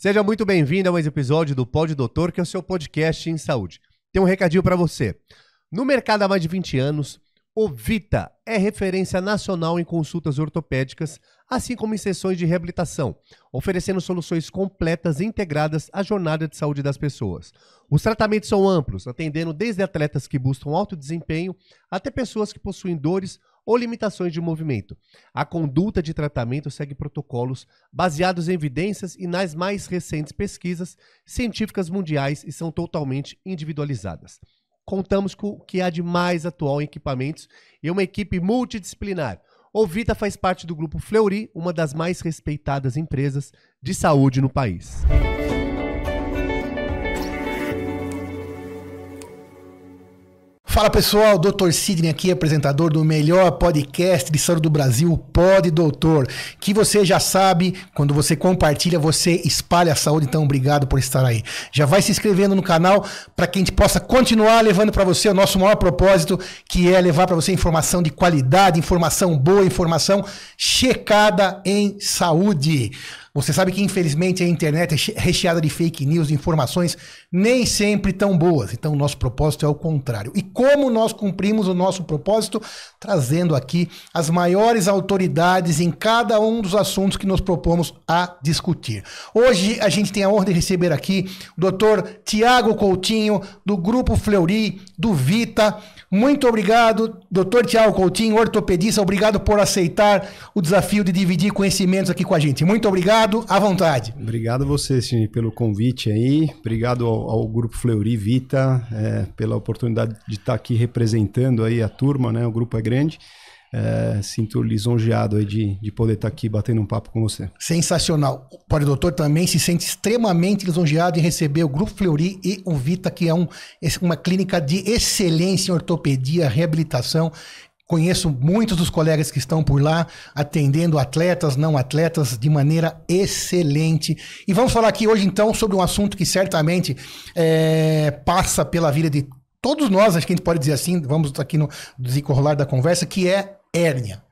Seja muito bem-vindo a mais um episódio do Pod Doutor, que é o seu podcast em saúde. Tem um recadinho para você. No mercado há mais de 20 anos, o Vita é referência nacional em consultas ortopédicas, assim como em sessões de reabilitação, oferecendo soluções completas e integradas à jornada de saúde das pessoas. Os tratamentos são amplos, atendendo desde atletas que buscam alto desempenho até pessoas que possuem dores ou limitações de movimento. A conduta de tratamento segue protocolos baseados em evidências e nas mais recentes pesquisas científicas mundiais e são totalmente individualizadas. Contamos com o que há de mais atual em equipamentos e uma equipe multidisciplinar. O Vita faz parte do grupo Fleury, uma das mais respeitadas empresas de saúde no país. Fala pessoal, Dr. Sidney aqui, apresentador do melhor podcast de saúde do Brasil, Pod Doutor. Que você já sabe, quando você compartilha, você espalha a saúde, então obrigado por estar aí. Já vai se inscrevendo no canal para que a gente possa continuar levando para você o nosso maior propósito, que é levar para você informação de qualidade, informação boa, informação checada em saúde. Você sabe que, infelizmente, a internet é recheada de fake news, de informações nem sempre tão boas. Então, nosso propósito é o contrário. E como nós cumprimos o nosso propósito? Trazendo aqui as maiores autoridades em cada um dos assuntos que nos propomos a discutir. Hoje, a gente tem a honra de receber aqui o doutor Tiago Coutinho, do Grupo Fleury, do Vita muito obrigado, doutor Tiago Coutinho, ortopedista. Obrigado por aceitar o desafio de dividir conhecimentos aqui com a gente. Muito obrigado, à vontade. Obrigado a você, Cine, pelo convite aí. Obrigado ao, ao Grupo Fleury Vita é, pela oportunidade de estar aqui representando aí a turma, né? O grupo é grande. É, sinto lisonjeado aí de, de poder estar tá aqui batendo um papo com você. Sensacional. O Padre Doutor também se sente extremamente lisonjeado em receber o Grupo Fleury e o Vita, que é um, uma clínica de excelência em ortopedia, reabilitação. Conheço muitos dos colegas que estão por lá, atendendo atletas, não atletas, de maneira excelente. E vamos falar aqui hoje, então, sobre um assunto que certamente é, passa pela vida de todos nós, acho que a gente pode dizer assim, vamos aqui no desenrolar da conversa, que é hérnia.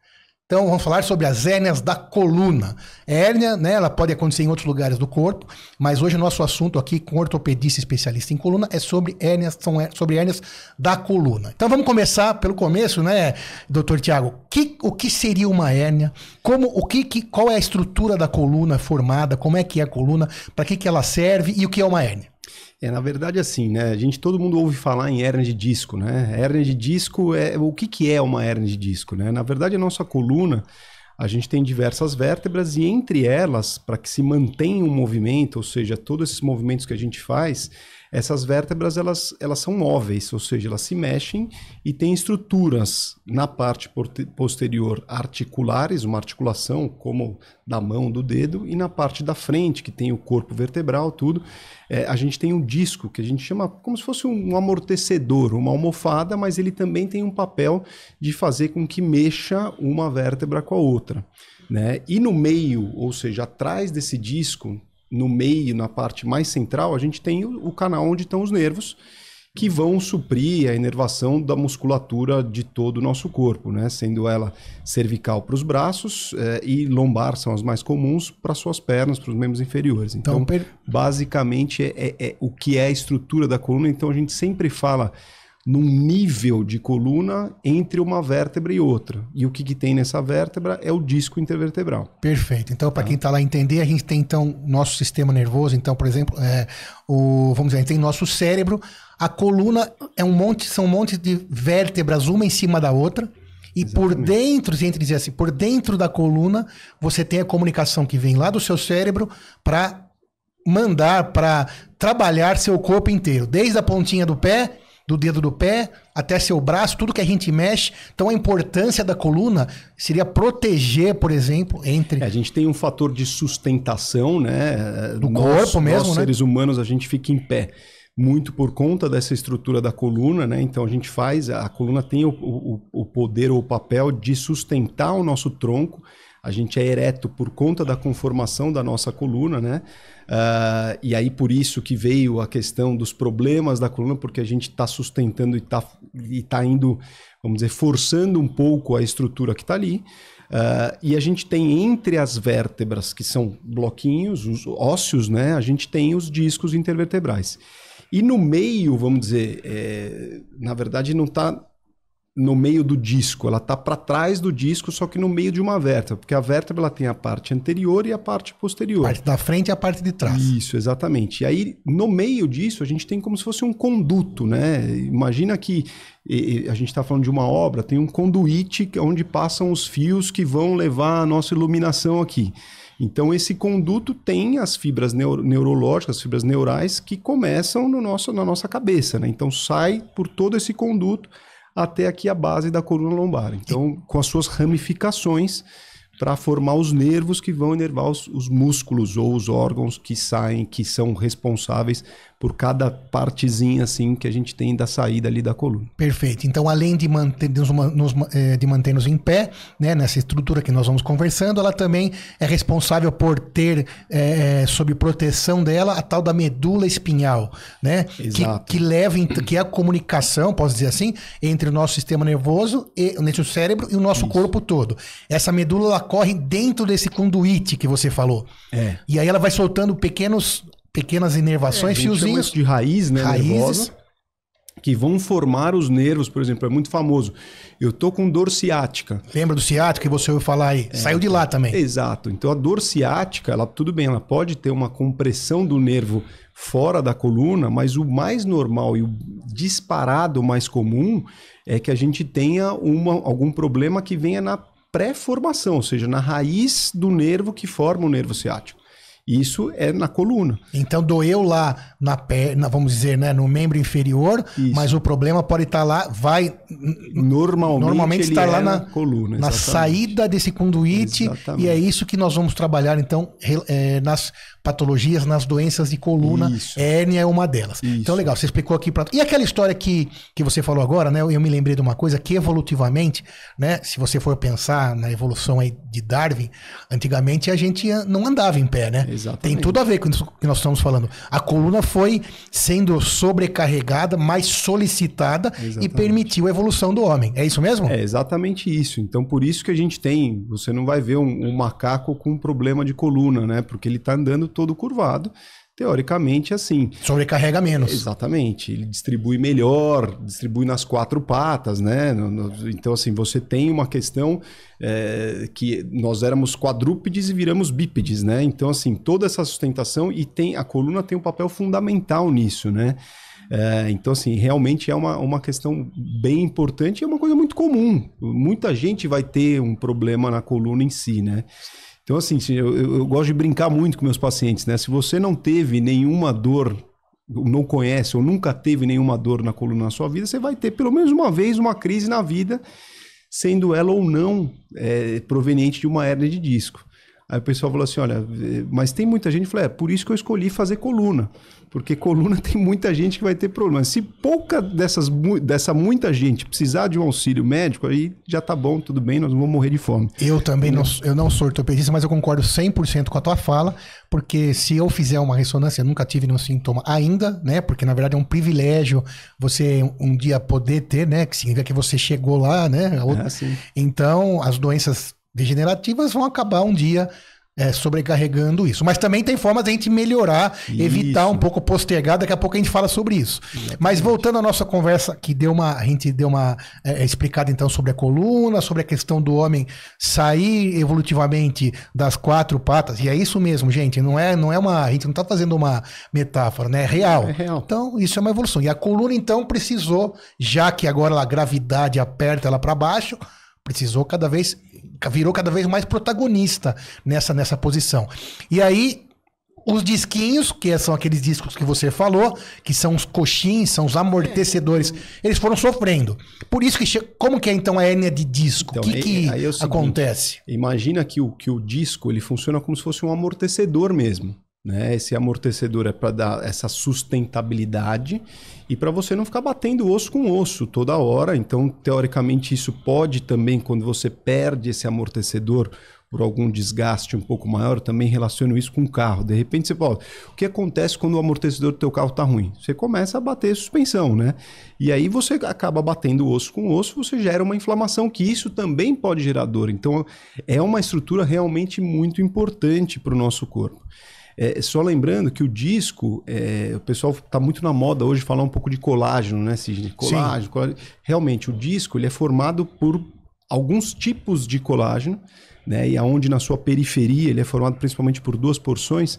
Então, vamos falar sobre as hérnias da coluna. A hérnia, né, ela pode acontecer em outros lugares do corpo, mas hoje o nosso assunto aqui com ortopedista especialista em coluna é sobre hérnias, são sobre hérnias da coluna. Então, vamos começar pelo começo, né, doutor Tiago? Que, o que seria uma hérnia? Como, o que, que, qual é a estrutura da coluna formada? Como é que é a coluna? Para que, que ela serve? E o que é uma hérnia? É, na verdade, assim, né? A gente, todo mundo ouve falar em hernia de disco, né? hernia de disco é. O que, que é uma hernia de disco, né? Na verdade, a nossa coluna, a gente tem diversas vértebras e entre elas, para que se mantenha um movimento, ou seja, todos esses movimentos que a gente faz, essas vértebras elas, elas são móveis, ou seja, elas se mexem e têm estruturas na parte posterior articulares, uma articulação como da mão, do dedo, e na parte da frente, que tem o corpo vertebral, tudo, é, a gente tem um disco que a gente chama como se fosse um amortecedor, uma almofada, mas ele também tem um papel de fazer com que mexa uma vértebra com a outra. Né? E no meio, ou seja, atrás desse disco, no meio, na parte mais central, a gente tem o, o canal onde estão os nervos, que vão suprir a inervação da musculatura de todo o nosso corpo, né? sendo ela cervical para os braços eh, e lombar são as mais comuns para suas pernas, para os membros inferiores. Então, então per... basicamente é, é, é, o que é a estrutura da coluna. Então a gente sempre fala num nível de coluna entre uma vértebra e outra. E o que, que tem nessa vértebra é o disco intervertebral. Perfeito. Então, para tá. quem está lá entender, a gente tem então nosso sistema nervoso. Então, por exemplo, é, o, vamos dizer, a gente tem nosso cérebro. A coluna é um monte, são um monte de vértebras uma em cima da outra. E Exatamente. por dentro, se a gente dizer assim, por dentro da coluna, você tem a comunicação que vem lá do seu cérebro para mandar, para trabalhar seu corpo inteiro, desde a pontinha do pé do dedo do pé até seu braço, tudo que a gente mexe. Então a importância da coluna seria proteger, por exemplo, entre. É, a gente tem um fator de sustentação, né? Do nós, corpo mesmo. Nós, né? seres humanos, a gente fica em pé. Muito por conta dessa estrutura da coluna, né? Então a gente faz, a coluna tem o, o, o poder ou o papel de sustentar o nosso tronco. A gente é ereto por conta da conformação da nossa coluna, né? Uh, e aí por isso que veio a questão dos problemas da coluna, porque a gente está sustentando e está e tá indo, vamos dizer, forçando um pouco a estrutura que está ali. Uh, e a gente tem entre as vértebras, que são bloquinhos, os ósseos, né? A gente tem os discos intervertebrais. E no meio, vamos dizer, é, na verdade não está no meio do disco, ela está para trás do disco, só que no meio de uma vértebra, porque a vértebra ela tem a parte anterior e a parte posterior. A parte da frente e a parte de trás. Isso, exatamente. E aí, no meio disso, a gente tem como se fosse um conduto, né? Imagina que a gente está falando de uma obra, tem um conduíte é onde passam os fios que vão levar a nossa iluminação aqui. Então, esse conduto tem as fibras neuro neurológicas, as fibras neurais que começam no nosso, na nossa cabeça, né? Então, sai por todo esse conduto até aqui a base da coluna lombar. Então, com as suas ramificações para formar os nervos que vão enervar os, os, músculos ou os órgãos que saem, que são responsáveis por cada partezinha assim que a gente tem da saída ali da coluna. Perfeito. Então, além de manter nos, nos, eh, de manter-nos em pé, né, nessa estrutura que nós vamos conversando, ela também é responsável por ter é, sob proteção dela a tal da medula espinhal, né? Exato. Que, que leva que é a comunicação, posso dizer assim, entre o nosso sistema nervoso e entre o cérebro e o nosso Isso. corpo todo. Essa medula ela corre dentro desse conduíte que você falou. É. E aí ela vai soltando pequenos pequenas inervações, é, fiozinhos. de raiz, né? Raízes. Nervosa, que vão formar os nervos, por exemplo. É muito famoso. Eu tô com dor ciática. Lembra do ciático que você ouviu falar aí? É, Saiu de lá também. Exato. Então a dor ciática, ela tudo bem, ela pode ter uma compressão do nervo fora da coluna, mas o mais normal e o disparado mais comum é que a gente tenha uma, algum problema que venha na pré-formação, ou seja, na raiz do nervo que forma o nervo ciático. Isso é na coluna. Então doeu lá na perna, vamos dizer, né, no membro inferior, Isso. mas o problema pode estar tá lá, vai normalmente, normalmente está lá é na, na, coluna, na saída desse conduíte exatamente. e é isso que nós vamos trabalhar então eh, nas patologias nas doenças de coluna. Isso. Hérnia é uma delas. Então, isso. Então, legal, você explicou aqui para. E aquela história que, que você falou agora, né? Eu me lembrei de uma coisa que evolutivamente, né? Se você for pensar na evolução aí de Darwin, antigamente a gente não andava em pé, né? Exatamente. Tem tudo a ver com isso que nós estamos falando. A coluna foi sendo sobrecarregada, mais solicitada exatamente. e permitiu a evolução do homem. É isso mesmo? É exatamente isso. Então, por isso que a gente tem. Você não vai ver um, um macaco com um problema de coluna, né? Porque ele está andando todo curvado, teoricamente assim. Sobrecarrega menos. Exatamente. Ele distribui melhor, distribui nas quatro patas, né? Então, assim, você tem uma questão é, que nós éramos quadrúpedes e viramos bípedes, né? Então, assim, toda essa sustentação e tem a coluna tem um papel fundamental nisso, né? É, então, assim, realmente é uma, uma questão bem importante e é uma coisa muito comum. Muita gente vai ter um problema na coluna em si, né? Então, assim, eu, eu gosto de brincar muito com meus pacientes, né? Se você não teve nenhuma dor não conhece ou nunca teve nenhuma dor na coluna na sua vida, você vai ter pelo menos uma vez uma crise na vida, sendo ela ou não é, proveniente de uma hernia de disco. Aí o pessoal falou assim: olha, eh, mas tem muita gente. Eu falei: é, por isso que eu escolhi fazer coluna. Porque coluna tem muita gente que vai ter problema. Se pouca dessas, dessa muita gente precisar de um auxílio médico, aí já tá bom, tudo bem, nós não vamos morrer de fome. Eu também não, eu não sou ortopedista, mas eu concordo 100% com a tua fala, porque se eu fizer uma ressonância, eu nunca tive nenhum sintoma ainda, né? Porque na verdade é um privilégio você um dia poder ter, né? Que significa que você chegou lá, né? É, então, as doenças degenerativas vão acabar um dia é, sobrecarregando isso. Mas também tem formas de a gente melhorar, isso. evitar um pouco postergar, daqui a pouco a gente fala sobre isso. Exatamente. Mas voltando à nossa conversa, que deu uma. A gente deu uma é, é, explicada então sobre a coluna, sobre a questão do homem sair evolutivamente das quatro patas. E é isso mesmo, gente. Não é, não é uma. A gente não está fazendo uma metáfora, né? É real. É real. Então, isso é uma evolução. E a coluna, então, precisou, já que agora a gravidade aperta ela para baixo, precisou cada vez virou cada vez mais protagonista nessa, nessa posição. E aí, os disquinhos, que são aqueles discos que você falou, que são os coxins, são os amortecedores, eles foram sofrendo. Por isso que como que é então a hérnia de disco? Então, que é, que aí, é, aí é o que acontece? Imagina que o, que o disco ele funciona como se fosse um amortecedor mesmo. Né? Esse amortecedor é para dar essa sustentabilidade e para você não ficar batendo osso com osso toda hora. Então, teoricamente, isso pode também, quando você perde esse amortecedor por algum desgaste um pouco maior, também relaciono isso com o carro. De repente você fala, o que acontece quando o amortecedor do teu carro está ruim? Você começa a bater a suspensão, né? E aí você acaba batendo osso com osso, você gera uma inflamação, que isso também pode gerar dor. Então é uma estrutura realmente muito importante para o nosso corpo. É, só lembrando que o disco, é, o pessoal está muito na moda hoje falar um pouco de colágeno, né, Sidney? Colágeno, colágeno. Realmente, o disco ele é formado por alguns tipos de colágeno, né? E aonde na sua periferia ele é formado principalmente por duas porções.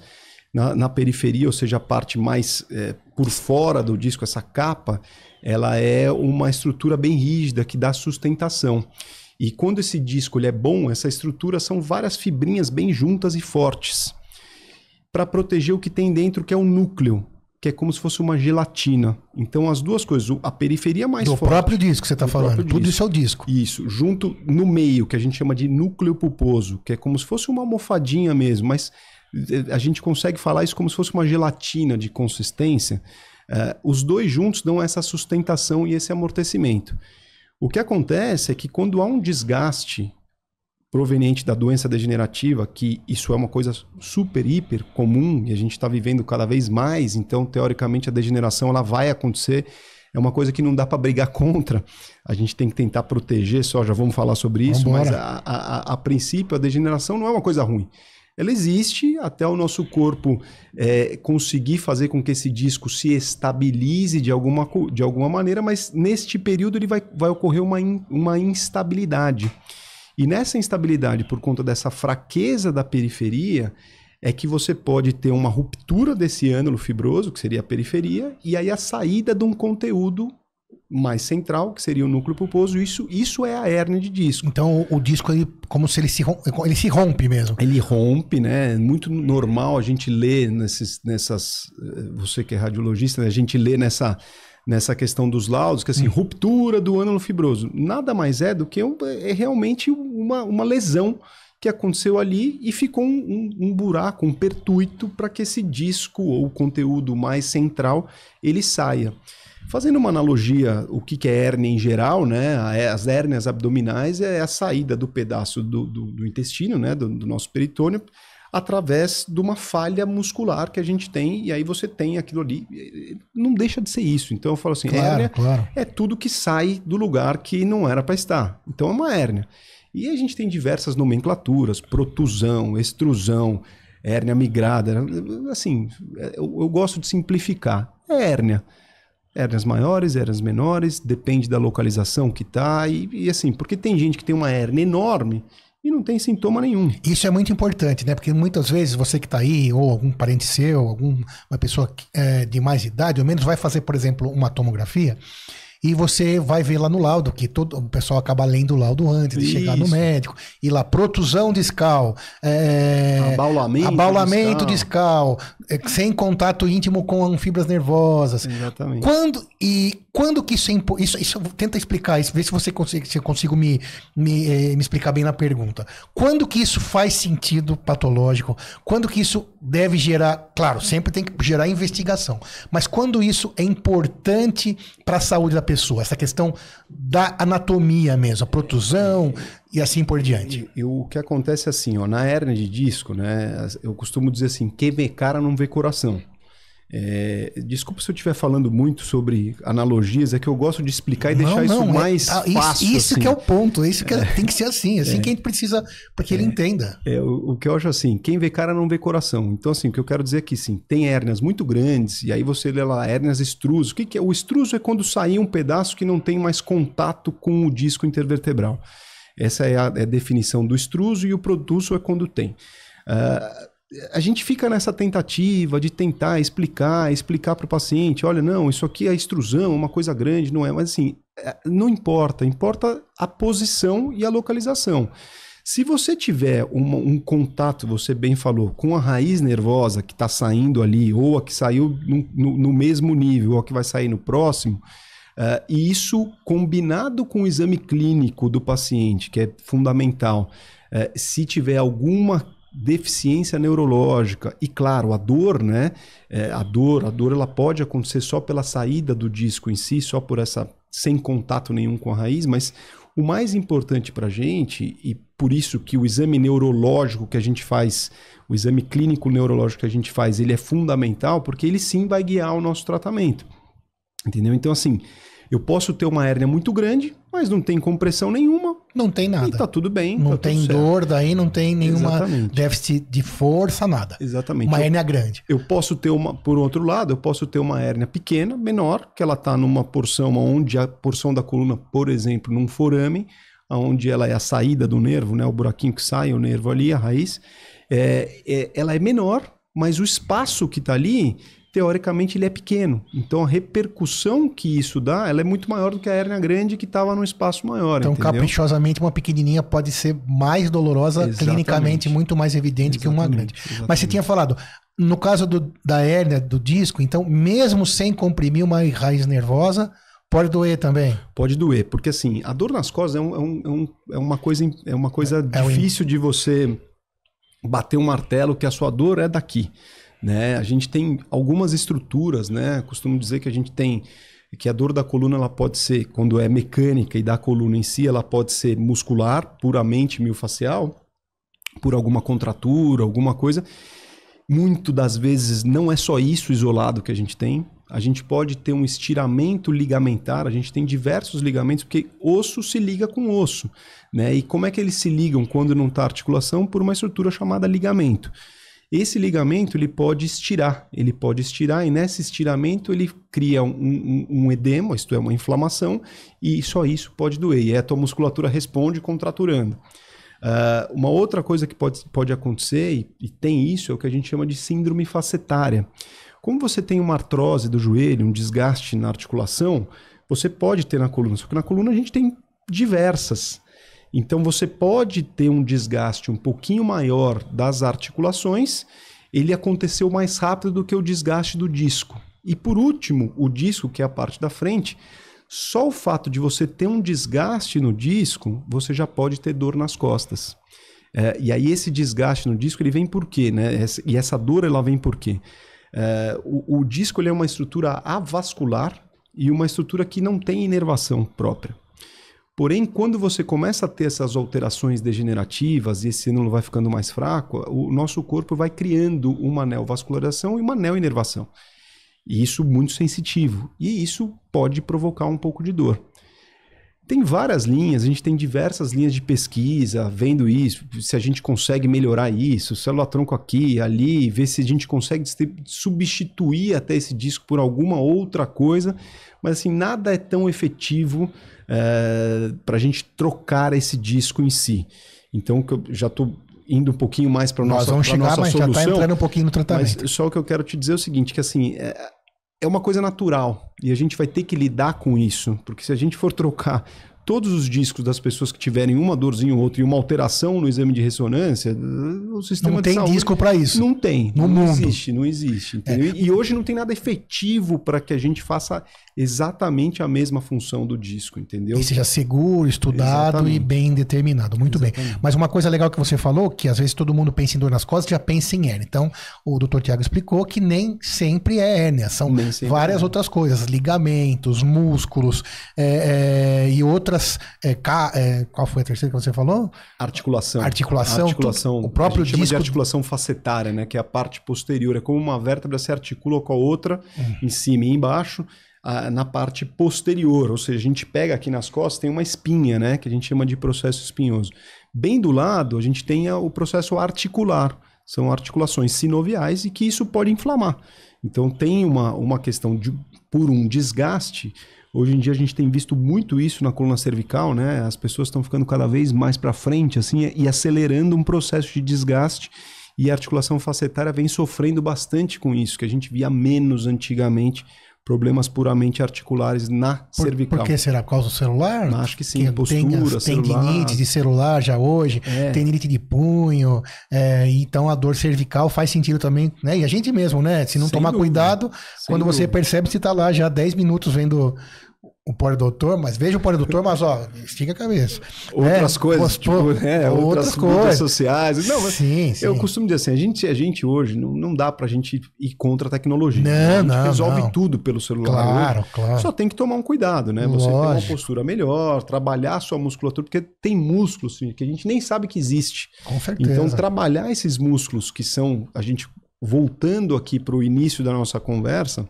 Na, na periferia, ou seja, a parte mais é, por fora do disco, essa capa, ela é uma estrutura bem rígida que dá sustentação. E quando esse disco ele é bom, essa estrutura são várias fibrinhas bem juntas e fortes para proteger o que tem dentro, que é o núcleo, que é como se fosse uma gelatina. Então, as duas coisas, a periferia mais do forte. próprio disco que você está falando, tudo disco. isso é o disco. Isso, junto no meio, que a gente chama de núcleo pulposo, que é como se fosse uma almofadinha mesmo, mas eh, a gente consegue falar isso como se fosse uma gelatina de consistência. Eh, os dois juntos dão essa sustentação e esse amortecimento. O que acontece é que quando há um desgaste proveniente da doença degenerativa, que isso é uma coisa super, hiper comum e a gente está vivendo cada vez mais, então, teoricamente, a degeneração ela vai acontecer. É uma coisa que não dá para brigar contra. A gente tem que tentar proteger só, já vamos falar sobre isso, Vambora. mas a, a, a princípio a degeneração não é uma coisa ruim ela existe até o nosso corpo é, conseguir fazer com que esse disco se estabilize de alguma, de alguma maneira, mas neste período ele vai, vai ocorrer uma, in, uma instabilidade. E nessa instabilidade, por conta dessa fraqueza da periferia, é que você pode ter uma ruptura desse ânulo fibroso, que seria a periferia, e aí a saída de um conteúdo mais central, que seria o núcleo pulposo, isso, isso é a hérnia de disco. Então o, disco ele, como se ele se rompe, ele se rompe mesmo. Ele rompe, né? É muito normal a gente ler nesses, nessas eh, você que é radiologista, né? a gente lê nessa nessa questão dos laudos, que assim, hum. ruptura do ânulo fibroso, nada mais é do que um, é realmente uma, uma lesão que aconteceu ali e ficou um, um, um buraco, um pertuito para que esse disco ou conteúdo mais central ele saia. Fazendo uma analogia, o que, é hérnia em geral, né? É, as hérnias abdominais é a saída do pedaço do, do, do intestino, né? Do, do nosso peritônio, através de uma falha muscular que a gente tem, e aí você tem aquilo ali. Não deixa de ser isso. Então eu falo assim: claro, hérnia claro. é tudo que sai do lugar que não era para estar. Então é uma hérnia. E a gente tem diversas nomenclaturas: protusão, extrusão, hérnia migrada. Assim, eu, eu gosto de simplificar. É hérnia hérnias maiores, hérnias menores, depende da localização que tá e, e, assim, porque tem gente que tem uma hérnia enorme e não tem sintoma nenhum. Isso é muito importante, né? Porque muitas vezes você que está aí, ou algum parente seu, alguma pessoa é, de mais idade ou menos, vai fazer, por exemplo, uma tomografia e você vai ver lá no laudo, que todo, o pessoal acaba lendo o laudo antes de Isso. chegar no médico. E lá, protusão discal, é, abaulamento, abaulamento discal, discal é, sem contato íntimo com fibras nervosas. Exatamente. Quando, e quando que isso, é isso, isso Tenta explicar isso, ver se você consegue, se eu consigo me, me, eh, me explicar bem na pergunta. Quando que isso faz sentido patológico? Quando que isso deve gerar. Claro, sempre tem que gerar investigação. Mas quando isso é importante para a saúde da pessoa, essa questão da anatomia mesmo, a protusão e assim por diante. E, e o que acontece é assim, ó, na hernia de disco, né, eu costumo dizer assim, quem vê cara não vê coração. É, desculpa se eu estiver falando muito sobre analogias, é que eu gosto de explicar e não, deixar não, é isso mais é, fácil. Isso, isso assim. que é o ponto, isso que é, é. tem que ser assim, assim é. que a gente precisa para que ele entenda. É, o, o, que eu acho assim, quem vê cara não vê coração. Então, assim, o que eu quero dizer é que sim, tem hérnias muito grandes, e aí você lê lá, hérnias estruso. O que, que é? O estruso é quando sai um pedaço que não tem mais contato com o disco intervertebral. Essa é a, a definição do estruso e o produto é quando tem. Uh, a gente fica nessa tentativa de tentar explicar, explicar para o paciente, olha, não, isso aqui é extrusão, uma coisa grande, não é, mas assim, é, não importa, importa a posição e a localização. Se você tiver um contato, você bem falou, com a raiz nervosa que está saindo ali, ou a que saiu no, no, no, mesmo nível, ou a que vai sair no próximo, uh, e isso combinado com o exame clínico do paciente, que é fundamental, uh, se tiver alguma deficiência neurológica e claro a dor né é, a dor a dor ela pode acontecer só pela saída do disco em si só por essa sem contato nenhum com a raiz mas o mais importante para a gente e por isso que o exame neurológico que a gente faz o exame clínico neurológico que a gente faz ele é fundamental porque ele sim vai guiar o nosso tratamento entendeu então assim eu posso ter uma hérnia muito grande, mas não tem compressão nenhuma. Não tem nada. E tá tudo bem. Não tá tem dor daí, não tem nenhuma Exatamente. déficit de força, nada. Exatamente. Uma hérnia grande. Eu posso ter uma, por outro lado, eu posso ter uma hérnia pequena, menor, que ela tá numa porção onde a porção da coluna, por exemplo, num forame, onde ela é a saída do nervo, né? O buraquinho que sai, o nervo ali, a raiz. É, é, ela é menor, mas o espaço que está ali teoricamente ele é pequeno. Então a repercussão que isso dá, ela é muito maior do que a hérnia grande que estava num espaço maior. Então entendeu? caprichosamente uma pequenininha pode ser mais dolorosa Exatamente. clinicamente, muito mais evidente Exatamente. que uma grande. Exatamente. Mas você tinha falado no caso do, da hérnia do disco, então mesmo sem comprimir uma raiz nervosa Pode doer também? Pode doer, porque assim, a dor nas costas é, um, é, um, é, é uma coisa, é uma coisa é, é difícil de você bater um martelo que a sua dor é daqui. Né? A gente tem algumas estruturas, né? Costumo dizer que a gente tem que a dor da coluna ela pode ser, quando é mecânica e da coluna em si, ela pode ser muscular, puramente miofascial, por alguma contratura, alguma coisa. Muito das vezes não é só isso isolado que a gente tem. A gente pode ter um estiramento ligamentar, a gente tem diversos ligamentos, porque osso se liga com osso. Né? E como é que eles se ligam quando não está articulação? Por uma estrutura chamada ligamento. Esse ligamento ele pode estirar, ele pode estirar e nesse estiramento ele cria um, um, um, edema, isto é, uma inflamação, e só isso pode doer. E a tua musculatura responde contraturando. Uh, uma outra coisa que pode, pode acontecer, e, e tem isso, é o que a gente chama de síndrome facetária. Como você tem uma artrose do joelho, um desgaste na articulação, você pode ter na coluna, só que na coluna a gente tem diversas. Então você pode ter um desgaste um pouquinho maior das articulações, ele aconteceu mais rápido do que o desgaste do disco. E por último, o disco, que é a parte da frente, só o fato de você ter um desgaste no disco, você já pode ter dor nas costas. É, e aí esse desgaste no disco, ele vem por quê? Né? E essa dor, ela vem por quê? É, o, o disco ele é uma estrutura avascular e uma estrutura que não tem inervação própria. Porém, quando você começa a ter essas alterações degenerativas e esse sínulo vai ficando mais fraco, o nosso corpo vai criando uma neovascularização e uma neoinervação. E isso muito sensitivo. E isso pode provocar um pouco de dor. Tem várias linhas, a gente tem diversas linhas de pesquisa, vendo isso, se a gente consegue melhorar isso, célula tronco aqui, ali, ver se a gente consegue substituir até esse disco por alguma outra coisa, mas assim, nada é tão efetivo é, eh, para a gente trocar esse disco em si. Então, eu já estou indo um pouquinho mais para nossa Nós vamos chegar, nossa mas tá solução, já está entrando um pouquinho no tratamento. Mas só o que eu quero te dizer é o seguinte, que assim, é, é uma coisa natural e a gente vai ter que lidar com isso, porque se a gente for trocar todos os discos das pessoas que tiverem uma dorzinha ou outra e uma alteração no exame de ressonância, o sistema não tem saúde, disco para isso. Não tem. No não mundo. existe, não existe. É. E hoje não tem nada efetivo para que a gente faça exatamente a mesma função do disco, entendeu? seja seguro, estudado exatamente. e bem determinado. Muito exatamente. bem. Mas uma coisa legal que você falou, que às vezes todo mundo pensa em dor nas costas, já pensa em hérnia. Então, o doutor Tiago explicou que nem sempre é hérnia, são várias é. outras coisas, ligamentos, músculos é, é e outras é, ca, é, qual foi a terceira que você falou? Articulação. Articulação. articulação tu, o próprio disco. de articulação facetária, né? Que é a parte posterior. É como uma vértebra se articula com a outra, hum. em cima e embaixo na parte posterior, ou seja, a gente pega aqui nas costas, tem uma espinha, né, que a gente chama de processo espinhoso. Bem do lado, a gente tem o processo articular, são articulações sinoviais e que isso pode inflamar. Então tem uma, uma questão de, por um desgaste Hoje em dia a gente tem visto muito isso na coluna cervical, né? As pessoas estão ficando cada vez mais para frente, assim, e acelerando um processo de desgaste. E a articulação facetária vem sofrendo bastante com isso, que a gente via menos antigamente problemas puramente articulares na por, cervical. Por que será? Por causa do celular? Acho que sim, que postura, tem as, celular. Tendinite de celular já hoje, é. tendinite de punho, é, então a dor cervical faz sentido também, né? E a gente mesmo, né? Se não Sem tomar dúvida. cuidado, Sem quando dúvida. você percebe, você está lá já 10 minutos vendo o pós-doutor, mas veja o pós-doutor, mas ó, estica a cabeça. Outras é, coisas, postou, tipo, né? outras, outras coisas sociais. Não, mas sim, sim. eu costumo dizer assim, a gente, a gente hoje não, não dá pra gente ir contra a tecnologia. Não, né? A gente não, resolve não. tudo pelo celular. Claro, hoje. claro. Só tem que tomar um cuidado, né? Você Lógico. ter uma postura melhor, trabalhar a sua musculatura, porque tem músculos que a gente nem sabe que existe. Com então, certeza. Então, trabalhar esses músculos que são a gente voltando aqui para o início da nossa conversa,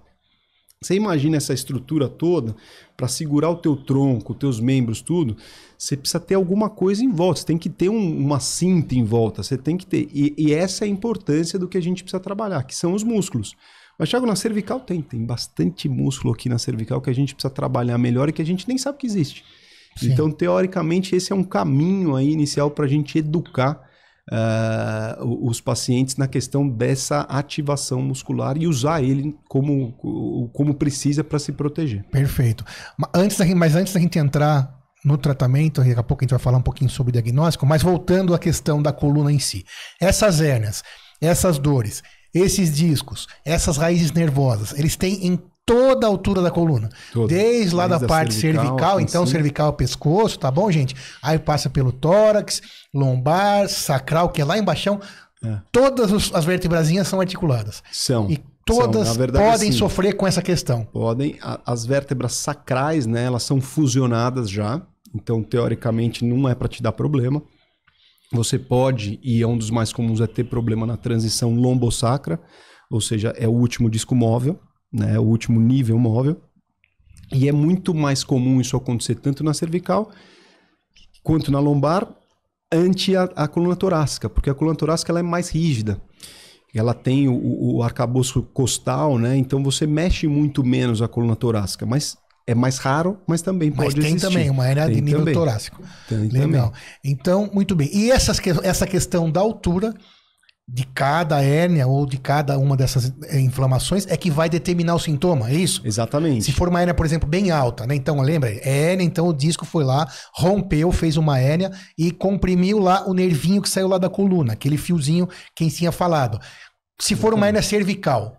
você imagina essa estrutura toda para segurar o teu tronco, os teus membros, tudo. Você precisa ter alguma coisa em volta. Você tem que ter um, uma cinta em volta. Você tem que ter. E, e, essa é a importância do que a gente precisa trabalhar, que são os músculos. Mas Thiago, na cervical tem, tem bastante músculo aqui na cervical que a gente precisa trabalhar melhor e que a gente nem sabe que existe. Sim. Então, teoricamente, esse é um caminho aí inicial para a gente educar uh, os pacientes na questão dessa ativação muscular e usar ele como, como precisa para se proteger. Perfeito. Mas antes, da, mas antes da gente entrar no tratamento, daqui a pouco a gente vai falar um pouquinho sobre diagnóstico, mas voltando à questão da coluna em si. Essas hérnias, essas dores, esses discos, essas raízes nervosas, eles têm em toda a altura da coluna. Desde lá da, da parte cervical, cervical assim. então cima. cervical, pescoço, tá bom, gente? Aí passa pelo tórax, lombar, sacral, que é lá embaixo. É. Todas os, as vertebrazinhas são articuladas. São. E todas são, verdade, podem sim. sofrer com essa questão. Podem. as vértebras sacrais, né? Elas são fusionadas já. Então, teoricamente, não é para te dar problema. Você pode, e é um dos mais comuns, é ter problema na transição lombosacra, ou seja, é o último disco móvel né, o último nível móvel. E é muito mais comum isso acontecer tanto na cervical quanto na lombar ante a, a coluna torácica, porque a coluna torácica ela é mais rígida. Ela tem o, o arcabouço costal, né? Então você mexe muito menos a coluna torácica, mas é mais raro, mas também mas pode existir. Mas tem também uma hernia de nível também. torácico. Tem Legal. Também. Então, muito bem. E essas, essa questão da altura de cada hérnia ou de cada uma dessas eh, inflamações é que vai determinar o sintoma, é isso? Exatamente. Se for uma hérnia, por exemplo, bem alta, né? Então, lembra, é hérnia, então o disco foi lá, rompeu, fez uma hérnia e comprimiu lá o nervinho que saiu lá da coluna, aquele fiozinho que tinha falado. Se for uma hérnia cervical,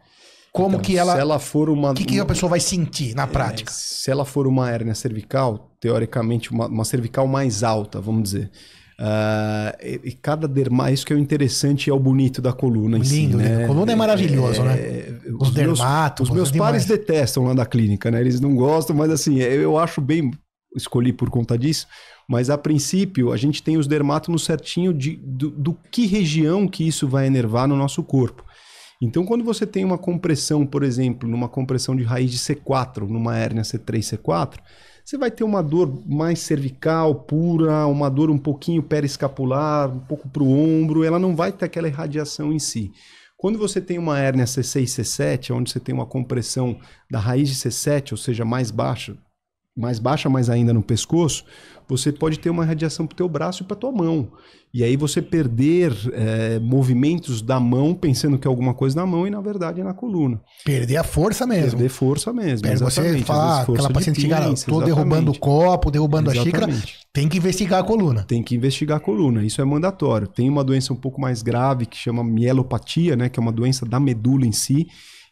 como então, que ela... Se ela for uma... O que, que, a pessoa vai sentir na é, prática? Se ela for uma hérnia cervical, teoricamente uma, uma cervical mais alta, vamos dizer Uh, e, e, cada dermato isso que é o interessante e é o bonito da coluna Lindo, si, né? né? A coluna é, é maravilhoso, né? é, né? Os, os dermatos. Meus, os meus demais. pares detestam lá da clínica, né? Eles não gostam, mas assim, é, eu acho bem, escolhi por conta disso, mas a princípio a gente tem os dermatos no certinho de, do, do que região que isso vai enervar no nosso corpo. Então, quando você tem uma compressão, por exemplo, numa compressão de raiz de C4, numa hérnia C3, C4, você vai ter uma dor mais cervical, pura, uma dor um pouquinho periscapular, um pouco para o ombro, ela não vai ter aquela irradiação em si. Quando você tem uma hérnia C6 e C7, onde você tem uma compressão da raiz de C7, ou seja, mais baixa, mais baixa, mais ainda no pescoço, você pode ter uma radiação para o teu braço e para tua mão. E aí você perder é, movimentos da mão, pensando que é alguma coisa na mão e na verdade é na coluna. Perder a força mesmo. Perder força mesmo. Perde, você fala, aquela paciente que estou derrubando o copo, derrubando exatamente. a xícara, tem que investigar a coluna. Tem que investigar a coluna, isso é mandatório. Tem uma doença um pouco mais grave que chama mielopatia, né, que é uma doença da medula em si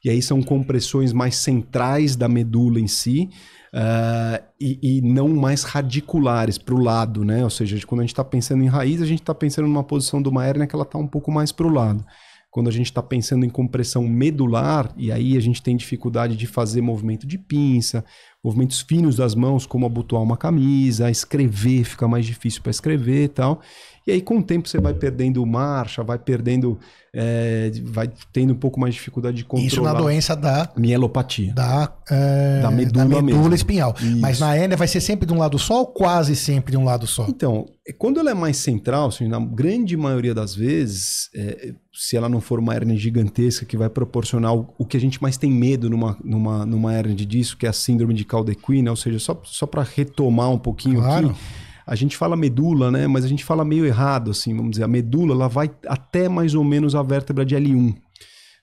e aí são compressões mais centrais da medula em si. Uh, e, e, não mais radiculares para o lado, né? Ou seja, quando a gente está pensando em raiz, a gente está pensando numa posição de uma hérnia que ela está um pouco mais para o lado. Quando a gente está pensando em compressão medular, e aí a gente tem dificuldade de fazer movimento de pinça, movimentos finos das mãos, como abotoar uma camisa, escrever fica mais difícil para escrever e tal. E aí, com o tempo, você vai perdendo marcha, vai perdendo. É, vai tendo um pouco mais de dificuldade de controlar. Isso na doença da. Mielopatia. Da, é, da medula, da medula espinhal. Isso. Mas na hérnia vai ser sempre de um lado só ou quase sempre de um lado só? Então, quando ela é mais central, assim, na grande maioria das vezes, é, se ela não for uma hérnia gigantesca que vai proporcionar o, o, que a gente mais tem medo numa, numa, numa hérnia de disco, que é a síndrome de Call the Queen, né? ou seja, só, só para retomar um pouquinho claro. aqui. A gente fala medula, né? Mas a gente fala meio errado, assim, vamos dizer. A medula, ela vai até mais ou menos a vértebra de L1,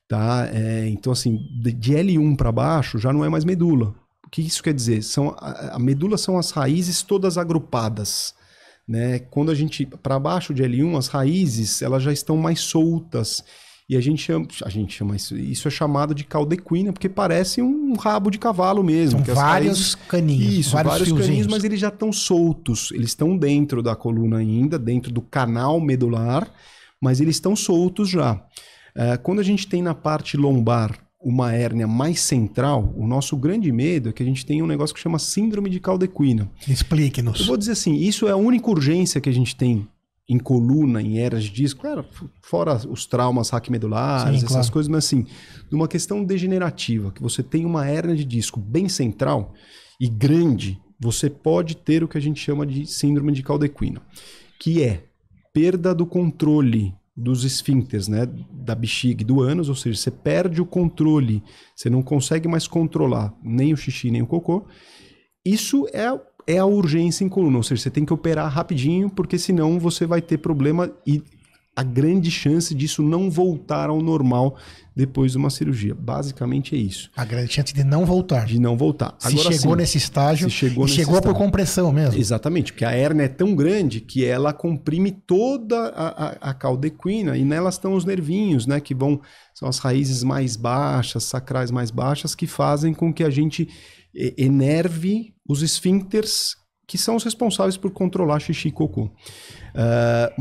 tá? É, então, assim, de, de L1 para baixo já não é mais medula. O que isso quer dizer? São, a, a medula são as raízes todas agrupadas, né? Quando a gente, para baixo de L1, as raízes, elas já estão mais soltas e a gente chama, a gente chama isso, isso é chamado de caldequina, porque parece um rabo de cavalo mesmo. São vários caninhos. Isso, vários, vários caninhos, mas eles já estão soltos. Eles estão dentro da coluna ainda, dentro do canal medular, mas eles estão soltos já. Uh, quando a gente tem na parte lombar uma hérnia mais central, o nosso grande medo é que a gente tenha um negócio que chama síndrome de caldequina. Explique-nos. Eu vou dizer assim, isso é a única urgência que a gente tem em coluna, em eras de disco, fora os traumas raquimedulares, medulares, essas claro. coisas, mas assim, numa questão degenerativa, que você tem uma hernia de disco bem central e grande, você pode ter o que a gente chama de síndrome de caldequina, que é perda do controle dos esfíncteres, né, da bexiga do ânus, ou seja, você perde o controle, você não consegue mais controlar nem o xixi nem o cocô. Isso é é a urgência em coluna, ou seja, você tem que operar rapidinho, porque senão você vai ter problema e a grande chance disso não voltar ao normal depois de uma cirurgia. Basicamente é isso. A grande chance de não voltar. De não voltar. Se Agora, chegou sim, nesse estágio, se chegou, chegou estágio. por compressão mesmo. Exatamente, porque a hernia é tão grande que ela comprime toda a, a, a caldequina e nelas estão os nervinhos, né? Que vão. São as raízes mais baixas, sacrais mais baixas, que fazem com que a gente enerve os esfíncteres, que são os responsáveis por controlar xixi e cocô. Uh,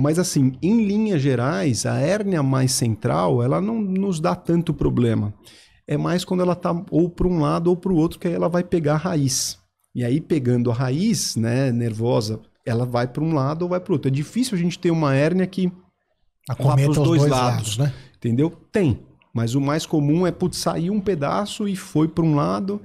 mas assim, em linhas gerais, a hérnia mais central, ela não nos dá tanto problema. É mais quando ela está ou para um lado ou para o outro que aí ela vai pegar a raiz. E aí pegando a raiz, né, nervosa, ela vai para um lado ou vai para o outro. É difícil a gente ter uma hérnia que acometa os dois, dois lados, lados, né? Entendeu? Tem, mas o mais comum é putz, sair um pedaço e foi para um lado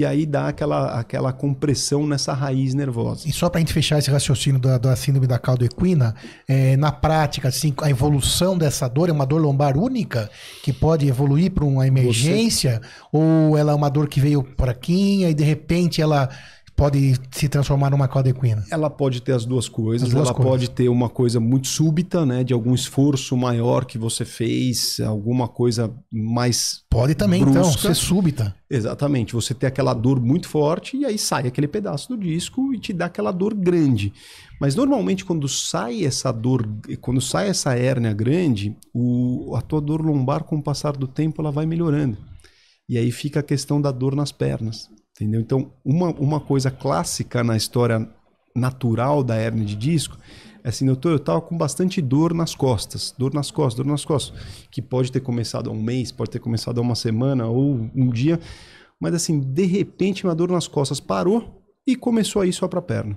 e aí dá aquela, aquela compressão nessa raiz nervosa. E só para a gente fechar esse raciocínio da, da síndrome da cauda equina, é, na prática, assim, a evolução dessa dor é uma dor lombar única que pode evoluir para uma emergência Você... ou ela é uma dor que veio por aqui e de repente ela pode se transformar numa codequina? Ela pode ter as duas coisas. As duas ela coisas. pode ter uma coisa muito súbita, né? De algum esforço maior que você fez, alguma coisa mais. Pode também, então, brusca. então, ser súbita. Exatamente. Você ter aquela dor muito forte e aí sai aquele pedaço do disco e te dá aquela dor grande. Mas normalmente quando sai essa dor, quando sai essa hérnia grande, o, a tua dor lombar com o passar do tempo ela vai melhorando. E aí fica a questão da dor nas pernas. Entendeu? Então, uma, uma coisa clássica na história natural da hernia de disco é assim, doutor, eu estava com bastante dor nas costas, dor nas costas, dor nas costas, que pode ter começado há um mês, pode ter começado há uma semana ou um dia, mas assim, de repente uma dor nas costas parou e começou a ir só para a perna.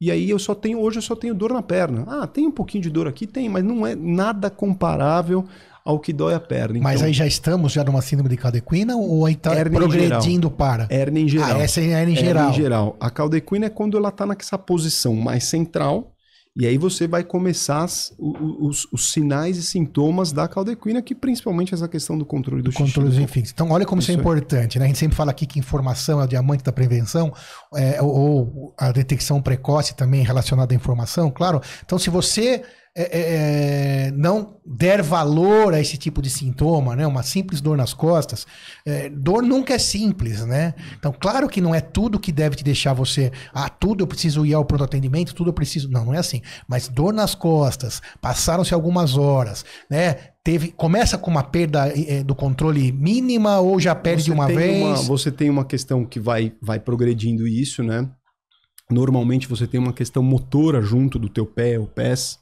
E aí eu só tenho, hoje eu só tenho dor na perna. Ah, tem um pouquinho de dor aqui? Tem, mas não é nada comparável ao que dói a perna. Então, Mas aí já estamos já numa síndrome de caldequina ou aí está progredindo para? Hernia em geral. Ah, essa é a hernia em geral. em geral. A caldequina é quando ela está nessa posição mais central, e aí você vai começar os, os, sinais e sintomas da caldequina, que principalmente essa questão do controle do, do xixi, controle dos infins. Então, olha como isso, é isso é importante, né? A gente sempre fala aqui que informação é o diamante da prevenção, é, ou, ou a detecção precoce também relacionada à informação, claro. Então, se você é, é, é, não der valor a esse tipo de sintoma, né? Uma simples dor nas costas. É, dor nunca é simples, né? Então, claro que não é tudo que deve te deixar você. Ah, tudo eu preciso ir ao pronto atendimento, tudo eu preciso. Não, não é assim. Mas dor nas costas, passaram-se algumas horas, né? Teve, começa com uma perda é, do controle mínima ou já perde você uma vez? Uma, você tem uma questão que vai, vai progredindo isso, né? Normalmente você tem uma questão motora junto do teu pé ou pés.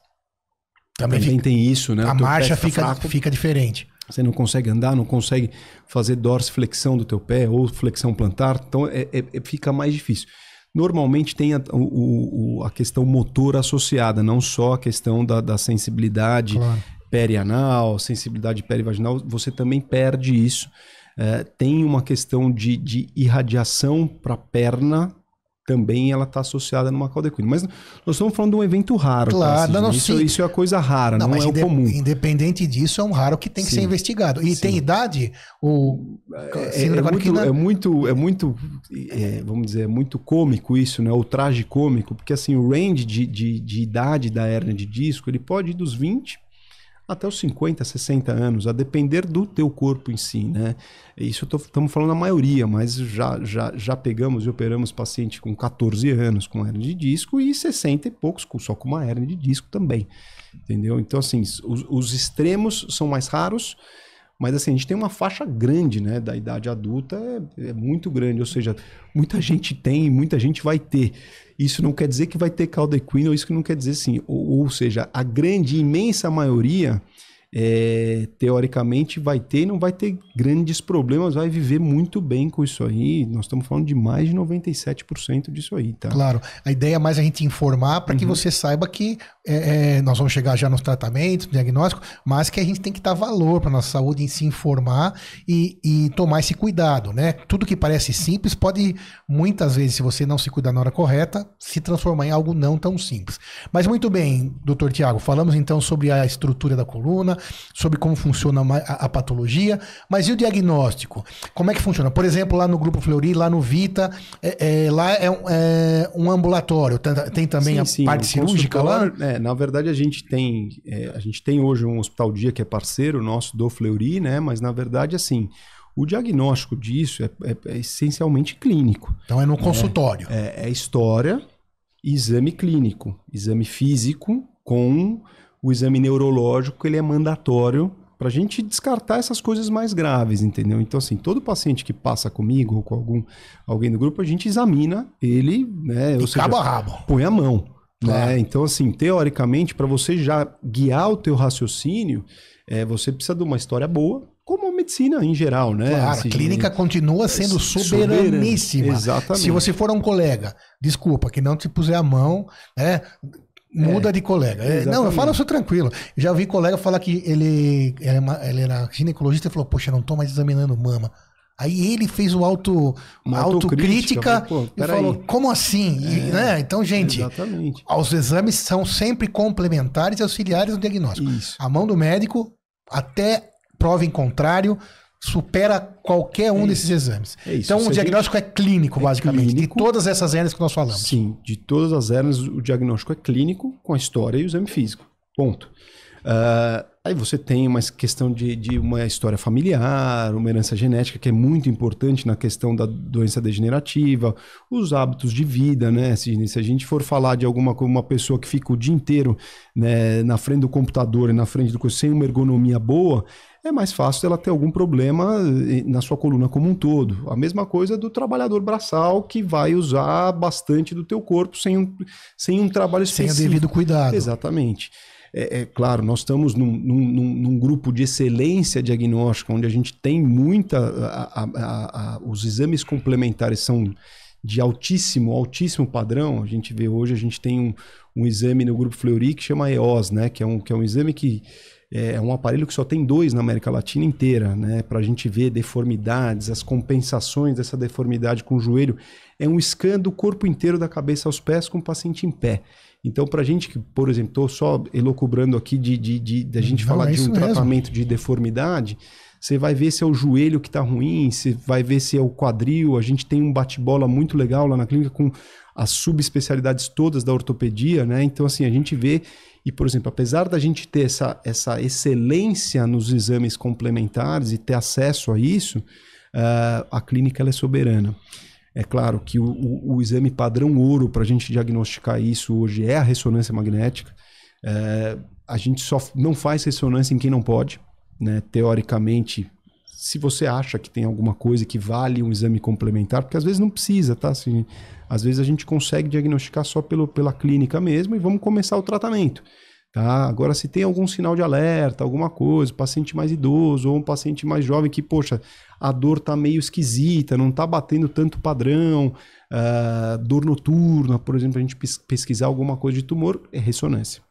Também, também fica, tem isso, né? A marcha fica, fica diferente. Você não consegue andar, não consegue fazer dorsiflexão do teu pé ou flexão plantar, então é, é, é fica mais difícil. Normalmente tem a, o, o, a questão motor associada, não só a questão da, da sensibilidade claro. perianal, sensibilidade perivaginal, você também perde isso. É, tem uma questão de, de irradiação para a perna também ela está associada numa calda equina. Mas nós estamos falando de um evento raro. Tá? Claro, não, isso, sim. isso é coisa rara, não, não é o comum. Independente disso, é um raro que tem que sim. ser investigado. E sim. tem idade? O... É, é, é muito, é muito, é muito é, vamos dizer, é muito cômico isso, né? traje cômico, porque assim, o range de, de, de idade da hernia de disco, ele pode ir dos 20 até os 50, 60 anos, a depender do teu corpo em si, né? Isso estamos falando a maioria, mas já, já, já pegamos e operamos paciente com 14 anos com hernia de disco e 60 e poucos com, só com uma hernia de disco também, entendeu? Então, assim, os, os extremos são mais raros, mas assim, a gente tem uma faixa grande, né? Da idade adulta é, é muito grande, ou seja, muita gente tem e muita gente vai ter. Isso não quer dizer que vai ter Calder ou isso que não quer dizer sim. Ou, ou seja, a grande, imensa maioria é, teoricamente vai ter e não vai ter grandes problemas, vai viver muito bem com isso aí. Nós estamos falando de mais de 97% disso aí, tá? Claro. A ideia é mais a gente informar para que uhum. você saiba que é, é, nós vamos chegar já nos tratamentos, no diagnóstico, mas que a gente tem que dar valor para nossa saúde em se informar e, e tomar esse cuidado, né? Tudo que parece simples pode, muitas vezes, se você não se cuidar na hora correta, se transformar em algo não tão simples. Mas muito bem, doutor Tiago, falamos então sobre a estrutura da coluna, sobre como funciona a, a, patologia, mas e o diagnóstico? Como é que funciona? Por exemplo, lá no Grupo Fleury, lá no Vita, é, é, lá é um, é um, ambulatório, tem, tem também sim, a sim, parte cirúrgica lá? É, na verdade, a gente tem é, a gente tem hoje um hospital dia que é parceiro nosso do Fleury, né? Mas na verdade, assim, o diagnóstico disso é, é, é, essencialmente clínico. Então é no é, consultório. É, é, história, exame clínico, exame físico com o exame neurológico ele é mandatório para a gente descartar essas coisas mais graves, entendeu? Então, assim, todo paciente que passa comigo ou com algum, alguém do grupo, a gente examina ele, né? Ou seja, cabo a rabo. Põe a mão. Né? Claro. Né? Então, assim, teoricamente, para você já guiar o teu raciocínio, é, você precisa de uma história boa, como a medicina em geral, né? Claro, assim, a clínica é continua sendo soberaníssima. Soberana. Exatamente. Se você for um colega, desculpa, que não te puser a mão, né? Muda é, de colega. É, não, eu falo, eu sou tranquilo. Já ouvi colega falar que ele, ele, era, ele era ginecologista e falou, poxa, não tô mais examinando mama. Aí ele fez o auto, Uma autocrítica, autocrítica pô, e falou, aí. como assim? É, e, né? Então, gente, exatamente. os exames são sempre complementares e auxiliares no diagnóstico. Isso. A mão do médico, até prova em contrário, supera qualquer um é desses exames. É então, o diagnóstico é clínico, é basicamente. É clínico, de todas essas hernias que nós falamos. Sim, de todas as hernias, o diagnóstico é clínico com a história e o exame físico. Ponto. Uh, aí você tem uma questão de, de, uma história familiar, uma herança genética que é muito importante na questão da doença degenerativa, os hábitos de vida, né? Se, se a gente for falar de alguma uma pessoa que fica o dia inteiro né, na frente do computador e na frente do sem uma ergonomia boa, é mais fácil ela ter algum problema eh, na sua coluna como um todo. A mesma coisa do trabalhador braçal que vai usar bastante do teu corpo sem um, sem um trabalho específico. Sem o devido cuidado. Exatamente. É, é, claro, nós estamos num, num, num, grupo de excelência diagnóstica, onde a gente tem muita. A, a, a, os exames complementares são de altíssimo, altíssimo padrão. A gente vê hoje, a gente tem um, um exame no grupo Fleury que chama EOS, né? Que é um, que é um exame que é, é um aparelho que só tem dois na América Latina inteira, né? Para a gente ver deformidades, as compensações dessa deformidade com o joelho. É um scan do corpo inteiro, da cabeça aos pés, com o paciente em pé. Então, para a gente que, por exemplo, estou só elocubrando aqui de, de, de, de gente Não, falar é de um mesmo. tratamento de deformidade, você vai ver se é o joelho que está ruim, você vai ver se é o quadril. A gente tem um bate-bola muito legal lá na clínica com as subespecialidades todas da ortopedia, né? Então, assim, a gente vê, e por exemplo, apesar da gente ter essa, essa excelência nos exames complementares e ter acesso a isso, uh, a clínica é soberana. É claro que o, o, o exame padrão ouro para a gente diagnosticar isso hoje é a ressonância magnética. Eh, a gente só não faz ressonância em quem não pode, né? Teoricamente, se você acha que tem alguma coisa que vale um exame complementar, porque às vezes não precisa, tá? Assim, às vezes a gente consegue diagnosticar só pelo, pela clínica mesmo e vamos começar o tratamento. Tá? Agora, se tem algum sinal de alerta, alguma coisa, paciente mais idoso ou um paciente mais jovem que, poxa, a dor tá meio esquisita, não tá batendo tanto padrão, uh, dor noturna, por exemplo, a gente pesquisar alguma coisa de tumor, é ressonância.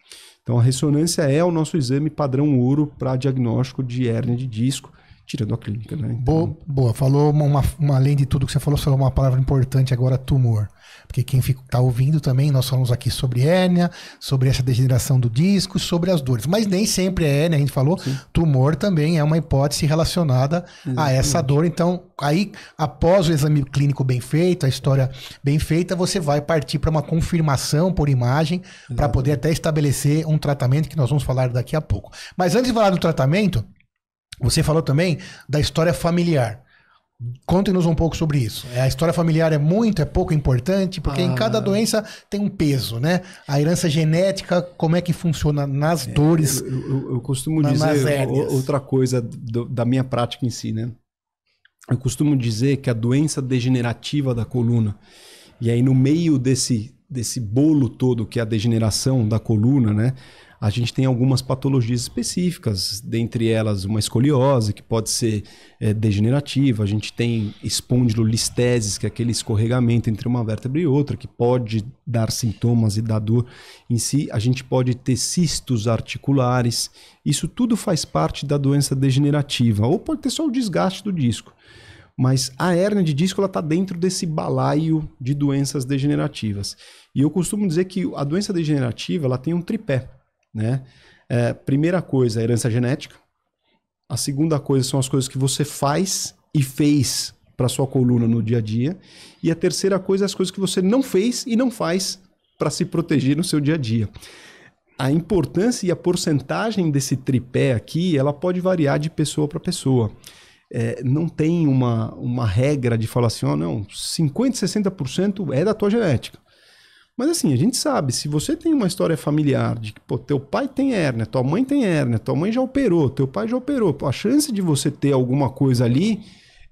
Então, a ressonância é o nosso exame padrão ouro para diagnóstico de hérnia de disco tirando a clínica, né? Então... Boa, boa, falou uma, uma, além de tudo que você falou, falou uma palavra importante agora, tumor. Porque quem está ouvindo também, nós falamos aqui sobre hérnia, sobre essa degeneração do disco, sobre as dores. Mas nem sempre é hérnia, a gente falou, Sim. tumor também é uma hipótese relacionada Exatamente. a essa dor. Então, aí, após o exame clínico bem feito, a história bem feita, você vai partir para uma confirmação por imagem, para poder até estabelecer um tratamento que nós vamos falar daqui a pouco. Mas antes de falar do tratamento, você falou também da história familiar. Conte-nos um pouco sobre isso. A história familiar é muito, é pouco importante, porque ah. em cada ah. doença tem um peso, né? A herança genética, como é que funciona nas é, dores? Eu, eu, eu costumo na, dizer outra coisa do, da minha prática em si, né? Eu costumo dizer que a doença degenerativa da coluna, e aí no meio desse, desse bolo todo que é a degeneração da coluna, né? a gente tem algumas patologias específicas, dentre elas uma escoliose, que pode ser é, degenerativa, a gente tem espondilolisteses, que é aquele escorregamento entre uma vértebra e outra, que pode dar sintomas e dar dor em si, a gente pode ter cistos articulares, isso tudo faz parte da doença degenerativa, ou pode ter só o desgaste do disco mas a hernia de disco está dentro desse balaio de doenças degenerativas. E eu costumo dizer que a doença degenerativa ela tem um tripé. Né? É, primeira coisa, a herança genética. A segunda coisa são as coisas que você faz e fez para sua coluna no dia a dia. E a terceira coisa é as coisas que você não fez e não faz para se proteger no seu dia a dia. A importância e a porcentagem desse tripé aqui, ela pode variar de pessoa para pessoa. É, não tem uma, uma regra de falar assim, ó, oh, não, 50%, 60% é da tua genética. Mas assim, a gente sabe, se você tem uma história familiar de que, pô, teu pai tem hérnia, tua mãe tem hérnia, tua mãe já operou, teu pai já operou, a chance de você ter alguma coisa ali,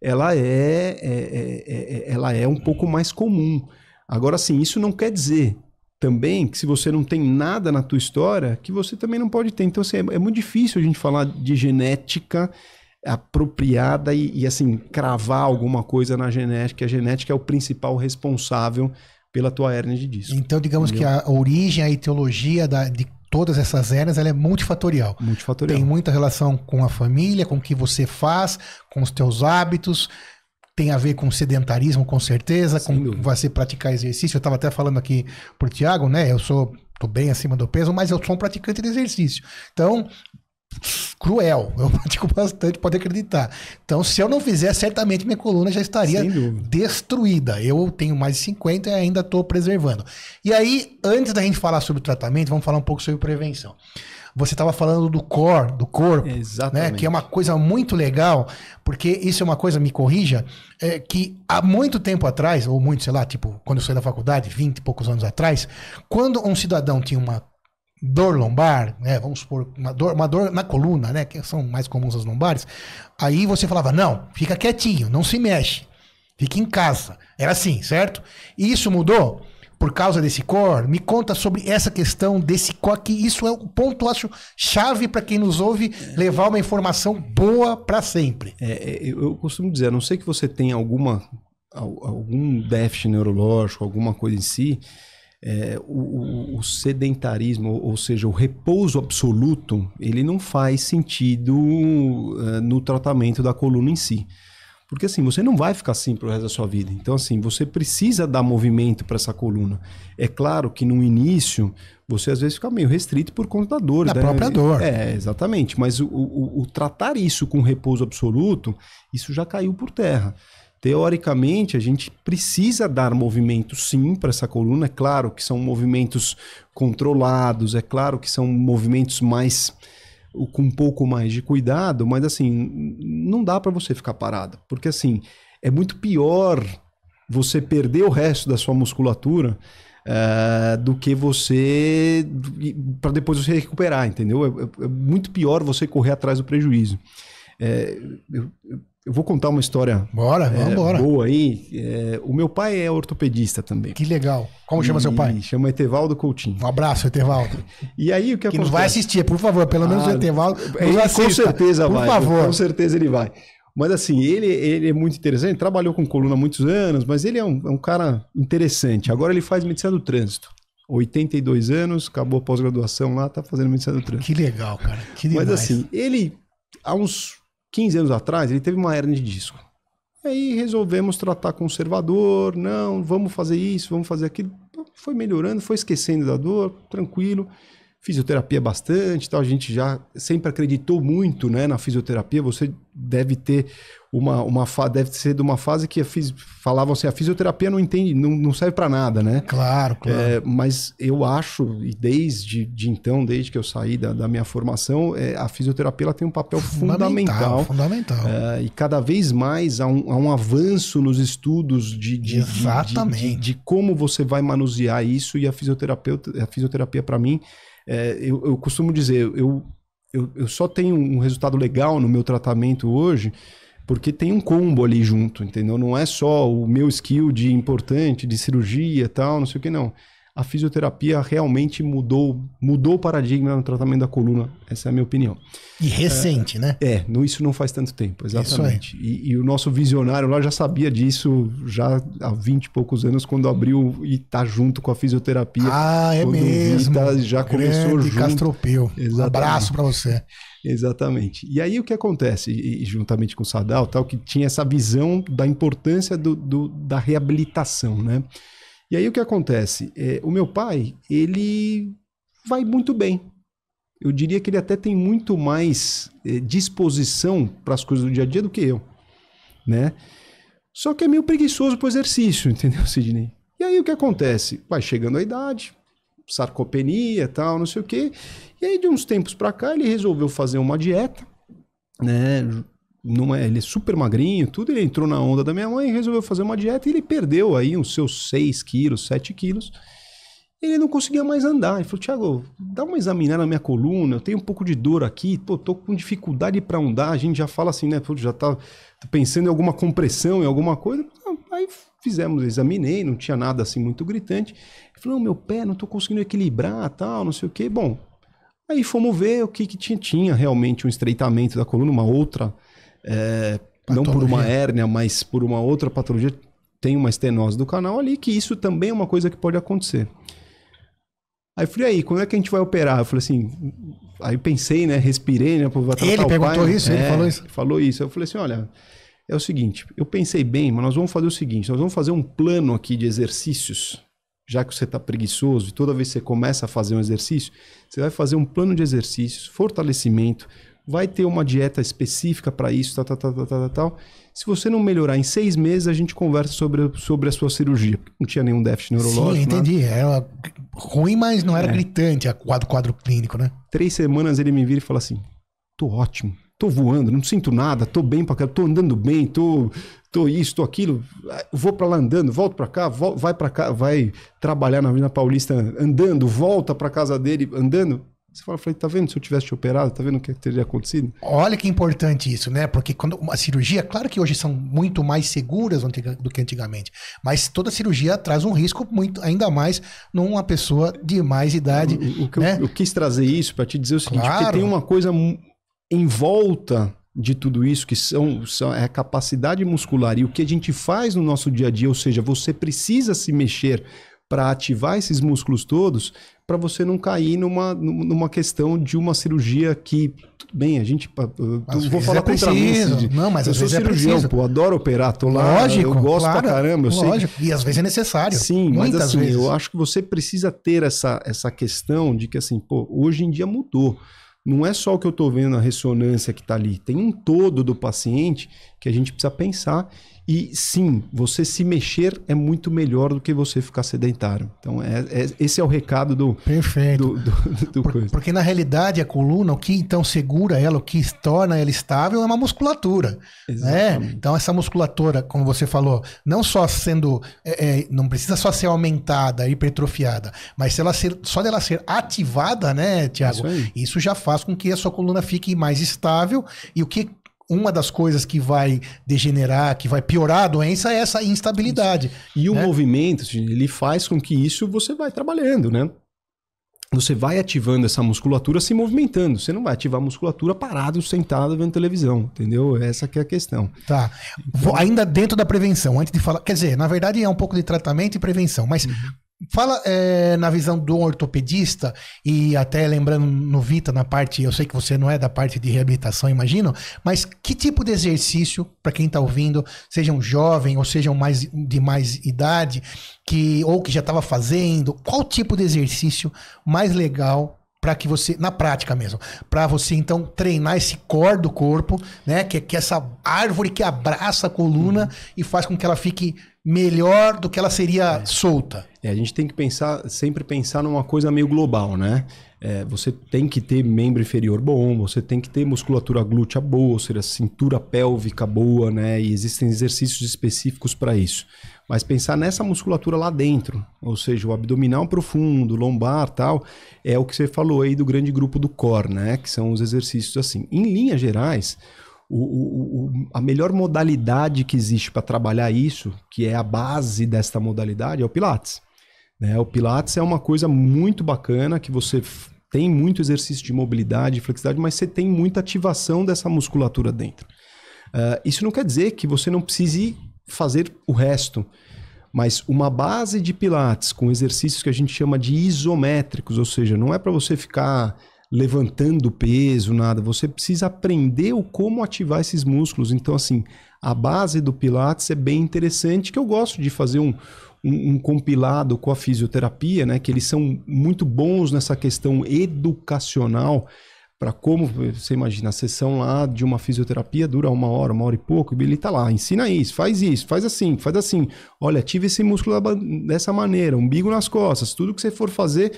ela é, é, é, é, é ela é um pouco mais comum. Agora, sim, isso não quer dizer também que se você não tem nada na tua história, que você também não pode ter. Então, assim, é, é muito difícil a gente falar de genética apropriada e, e assim, cravar alguma coisa na genética. A genética é o principal responsável pela tua hérnia de disco. Então, digamos entendeu? que a origem, a etiologia da, de todas essas hérnias, ela é multifatorial. Multifatorial. Tem muita relação com a família, com o que você faz, com os teus hábitos, tem a ver com sedentarismo, com certeza, Sem com dúvida. você praticar exercício. Eu estava até falando aqui o Tiago, né? Eu sou tô bem acima do peso, mas eu sou um praticante de exercício. Então, cruel. Eu pratico bastante, pode acreditar. Então, se eu não fizer, certamente minha coluna já estaria destruída. Eu tenho mais de 50 e ainda estou preservando. E aí, antes da gente falar sobre o tratamento, vamos falar um pouco sobre prevenção. Você estava falando do core, do corpo, né? Que é uma coisa muito legal, porque isso é uma coisa, me corrija, é, que há muito tempo atrás, ou muito, sei lá, tipo, quando eu saí da faculdade, 20 e poucos anos atrás, quando um cidadão tinha uma dor lombar, né, vamos supor, uma dor, uma dor na coluna, né, que são mais comuns as lombares, aí você falava, não, fica quietinho, não se mexe, fica em casa. Era assim, certo? E isso mudou por causa desse cor. Me conta sobre essa questão desse cor, que isso é o um ponto, acho, chave para quem nos ouve levar uma informação boa para sempre. É, é eu costumo dizer, a não sei que você tenha alguma algum déficit neurológico, alguma coisa em si, é, o, o, sedentarismo, ou seja, o repouso absoluto, ele não faz sentido é, no tratamento da coluna em si. Porque assim, você não vai ficar assim pro resto da sua vida. Então, assim, você precisa dar movimento para essa coluna. É claro que no início, você às vezes fica meio restrito por conta da dor. Da né? própria dor. É, exatamente. Mas o, o, o tratar isso com repouso absoluto, isso já caiu por terra. Teoricamente, a gente precisa dar movimento sim para essa coluna. É claro que são movimentos controlados, é claro que são movimentos mais com um pouco mais de cuidado, mas assim, não dá para você ficar parado, porque assim, é muito pior você perder o resto da sua musculatura Uh, do que você para depois você recuperar, entendeu? É, é, é, muito pior você correr atrás do prejuízo. É, eu, eu vou contar uma história bora, é, vambora. boa aí. É, o meu pai é ortopedista também. Que legal. Como chama e, seu pai? Chama Etevaldo Coutinho. Um abraço, Etevaldo. E aí o que, Que vai assistir, por favor. Pelo menos ah, o Etevaldo. Ele é, com certeza por vai. Por favor. Com certeza ele vai. Mas assim, ele, ele é muito interessante, ele trabalhou com coluna há muitos anos, mas ele é um, é um cara interessante. Agora ele faz medicina do trânsito. 82 anos, acabou a pós-graduação lá, tá fazendo medicina do trânsito. Que legal, cara. Que demais. Mas assim, ele, há uns 15 anos atrás, ele teve uma hernia de disco. aí resolvemos tratar conservador, não, vamos fazer isso, vamos fazer aquilo. Foi melhorando, foi esquecendo da dor, tranquilo fisioterapia bastante, tal. a gente já sempre acreditou muito né, na fisioterapia, você deve ter uma, uma deve ser de uma fase que fis, falavam assim, a fisioterapia não entende, não, não serve para nada, né? Claro, claro. É, mas eu acho, e desde de então, desde que eu saí da, da minha formação, é, a fisioterapia ela tem um papel fundamental. Fundamental. É, e cada vez mais há um, há um avanço nos estudos de, de, Exatamente. De, de, de, como você vai manusear isso, e a fisioterapia, a fisioterapia para mim, é, eu, eu, costumo dizer, eu, eu, eu só tenho um resultado legal no meu tratamento hoje porque tem um combo ali junto, entendeu? Não é só o meu skill de importante, de cirurgia tal, não sei o que, não a fisioterapia realmente mudou, mudou o paradigma no tratamento da coluna. Essa é a minha opinião. E recente, é, né? É, no, isso não faz tanto tempo, é. exatamente. E, e, o nosso visionário lá já sabia disso já há 20 e poucos anos, quando abriu e tá junto com a fisioterapia. Ah, é mesmo. Tá, já Grande começou junto. Castropeu. Um abraço para você. Exatamente. E aí o que acontece, e, juntamente com o Sadal, tal, que tinha essa visão da importância do, do da reabilitação, né? E aí o que acontece? É, o meu pai, ele vai muito bem. Eu diria que ele até tem muito mais é, disposição para as coisas do dia a dia do que eu, né? Só que é meio preguiçoso para o exercício, entendeu, Sidney? E aí o que acontece? Vai chegando a idade, sarcopenia, tal, não sei o quê. E aí de uns tempos para cá ele resolveu fazer uma dieta, né? não é, ele é super magrinho, tudo, ele entrou na onda da minha mãe, resolveu fazer uma dieta e ele perdeu aí uns seus 6 quilos, 7 quilos. Ele não conseguia mais andar. Ele falou, Tiago, dá uma examinada na minha coluna, eu tenho um pouco de dor aqui, pô, tô com dificuldade para andar. A gente já fala assim, né? já tá, tá pensando em alguma compressão, em alguma coisa. Aí fizemos, examinei, não tinha nada assim muito gritante. Ele falou, meu pé, não tô conseguindo equilibrar, tal, não sei o quê. Bom, aí fomos ver o que que tinha. Tinha realmente um estreitamento da coluna, uma outra é, não por uma hérnia, mas por uma outra patologia, tem uma estenose do canal ali, que isso também é uma coisa que pode acontecer. Aí eu falei, aí, quando é que a gente vai operar? Eu falei assim, aí pensei, né? Respirei, né? Pô, vai ele perguntou pai, isso? É, ele falou isso? Ele falou isso. Eu falei assim, olha, é o seguinte, eu pensei bem, mas nós vamos fazer o seguinte, nós vamos fazer um plano aqui de exercícios, já que você está preguiçoso e toda vez que você começa a fazer um exercício, você vai fazer um plano de exercícios, fortalecimento, vai ter uma dieta específica para isso, tal, tal, tal, tal, tal, tal. Se você não melhorar em seis meses, a gente conversa sobre, sobre a sua cirurgia. Não tinha nenhum déficit neurológico. Sim, entendi. Nada. É era ruim, mas não era é. gritante a quadro, quadro clínico, né? Três semanas ele me vira e fala assim: tô ótimo, tô voando, não sinto nada, tô bem pra cá, tô andando bem, tô, tô isso, tô aquilo, vou para lá andando, volto para cá, vol vai para cá, vai trabalhar na Vila Paulista andando, volta para casa dele andando. Você fala, falei, tá vendo? Se eu tivesse te operado, tá vendo o que teria acontecido? Olha que importante isso, né? Porque quando a cirurgia, claro que hoje são muito mais seguras do que antigamente, mas toda cirurgia traz um risco muito, ainda mais numa pessoa de mais idade. O, o que né? eu, eu, quis trazer isso para te dizer o seguinte, claro. porque tem uma coisa em volta de tudo isso, que são, são é a capacidade muscular e o que a gente faz no nosso dia a dia, ou seja, você precisa se mexer para ativar esses músculos todos, para você não cair numa, numa questão de uma cirurgia que, tudo bem, a gente. Eu vou falar é contra mim. Não, mas eu às sou é cirurgião, é pô, adoro operar, tô lá. Lógico, eu gosto claro, pra caramba, eu lógico. sei. E às vezes é necessário. Sim, mas assim, vezes. eu acho que você precisa ter essa, essa questão de que, assim, pô, hoje em dia mudou. Não é só o que eu tô vendo a ressonância que tá ali, tem um todo do paciente que a gente precisa pensar e sim, você se mexer é muito melhor do que você ficar sedentário. Então, é, é esse é o recado do. Perfeito. Do, do, do Por, coisa. Porque na realidade a coluna, o que então segura ela, o que torna ela estável é uma musculatura. Né? Então, essa musculatura, como você falou, não só sendo. É, é, não precisa só ser aumentada, hipertrofiada, mas se ela ser, só dela ser ativada, né, Tiago? Isso, isso já faz com que a sua coluna fique mais estável e o que uma das coisas que vai degenerar, que vai piorar a doença é essa instabilidade. E né? o movimento, assim, ele faz com que isso você vai trabalhando, né? Você vai ativando essa musculatura se movimentando. Você não vai ativar a musculatura parado, sentado, vendo televisão, entendeu? Essa que é a questão. Tá. Ainda dentro da prevenção, antes de falar... Quer dizer, na verdade é um pouco de tratamento e prevenção, mas... Uhum Fala é, na visão do ortopedista e até lembrando no Vita na parte, eu sei que você não é da parte de reabilitação, imagino, mas que tipo de exercício para quem está ouvindo, sejam jovem ou sejam mais de mais idade, que ou que já estava fazendo, qual tipo de exercício mais legal para que você na prática mesmo, para você então treinar esse core do corpo, né, que é que essa árvore que abraça a coluna uhum. e faz com que ela fique melhor do que ela seria é. solta. É, a gente tem que pensar, sempre pensar numa coisa meio global, né? É, você tem que ter membro inferior bom, você tem que ter musculatura glútea boa, ou seja, cintura pélvica boa, né? E existem exercícios específicos para isso. Mas pensar nessa musculatura lá dentro, ou seja, o abdominal profundo, lombar tal, é o que você falou aí do grande grupo do core, né? Que são os exercícios assim. Em linhas gerais, o, o, a melhor modalidade que existe para trabalhar isso, que é a base desta modalidade, é o Pilates. Né? O Pilates é uma coisa muito bacana que você tem muito exercício de mobilidade e flexibilidade, mas você tem muita ativação dessa musculatura dentro. Uh, isso não quer dizer que você não precise fazer o resto, mas uma base de Pilates com exercícios que a gente chama de isométricos, ou seja, não é para você ficar levantando peso, nada. Você precisa aprender o como ativar esses músculos. Então, assim, a base do Pilates é bem interessante, que eu gosto de fazer um, um, um, compilado com a fisioterapia, né? Que eles são muito bons nessa questão educacional para como você imagina a sessão lá de uma fisioterapia dura uma hora, uma hora e pouco, e ele está lá, ensina isso, faz isso, faz assim, faz assim. Olha, ativa esse músculo dessa maneira, umbigo nas costas, tudo que você for fazer,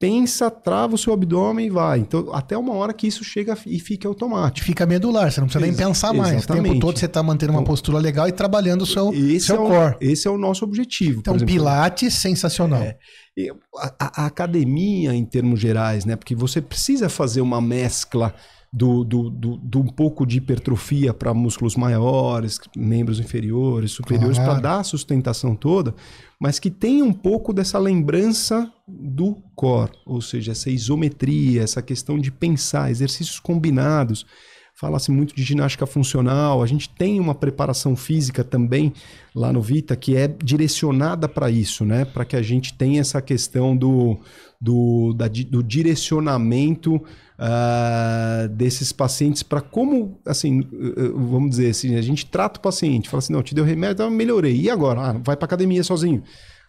pensa, trava o seu abdômen e vai. Então, até uma hora que isso chega e fica automático. Fica medular, você não precisa Ex nem pensar mais. Exatamente. O tempo todo você está mantendo uma então, postura legal e trabalhando o seu, esse seu é o, core. Esse é o nosso objetivo. Então, exemplo, pilates sensacional. É, a, a academia, em termos gerais, né? Porque você precisa fazer uma mescla do, do, do, do um pouco de hipertrofia para músculos maiores, membros inferiores, superiores, claro. para dar a sustentação toda, mas que tem um pouco dessa lembrança do core, ou seja, essa isometria, essa questão de pensar, exercícios combinados. Fala-se muito de ginástica funcional, a gente tem uma preparação física também lá no Vita que é direcionada para isso, né? Para que a gente tenha essa questão do, do, da, do direcionamento uh, desses pacientes para como, assim, eh, eh, vamos dizer assim, a gente trata o paciente, fala assim, não, te deu remédio, então melhorei. E agora? Ah, vai para academia sozinho.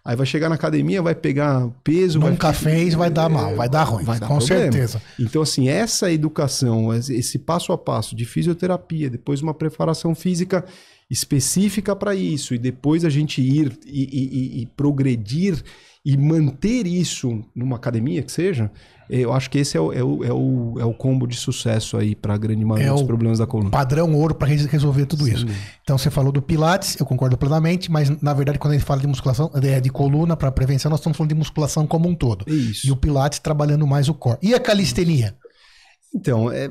Aí vai chegar na academia, vai pegar peso. Nunca vai... fez, vai dar é, mal, vai dar ruim, vai dar com problema. certeza. Então, assim, essa educação, esse passo a passo de fisioterapia, depois uma preparação física específica para isso e depois a gente ir e, e, e, progredir e manter isso numa academia que seja, é, eu acho que esse é o, é o, é o, é o combo de sucesso aí para a grande maioria é dos problemas da coluna. Padrão ouro para resolver tudo Sim. isso. Então você falou do Pilates, eu concordo plenamente, mas na verdade quando a gente fala de musculação, de, é, de coluna para prevenção, nós estamos falando de musculação como um todo. Isso. E o Pilates trabalhando mais o core. E a calistenia? Então, é,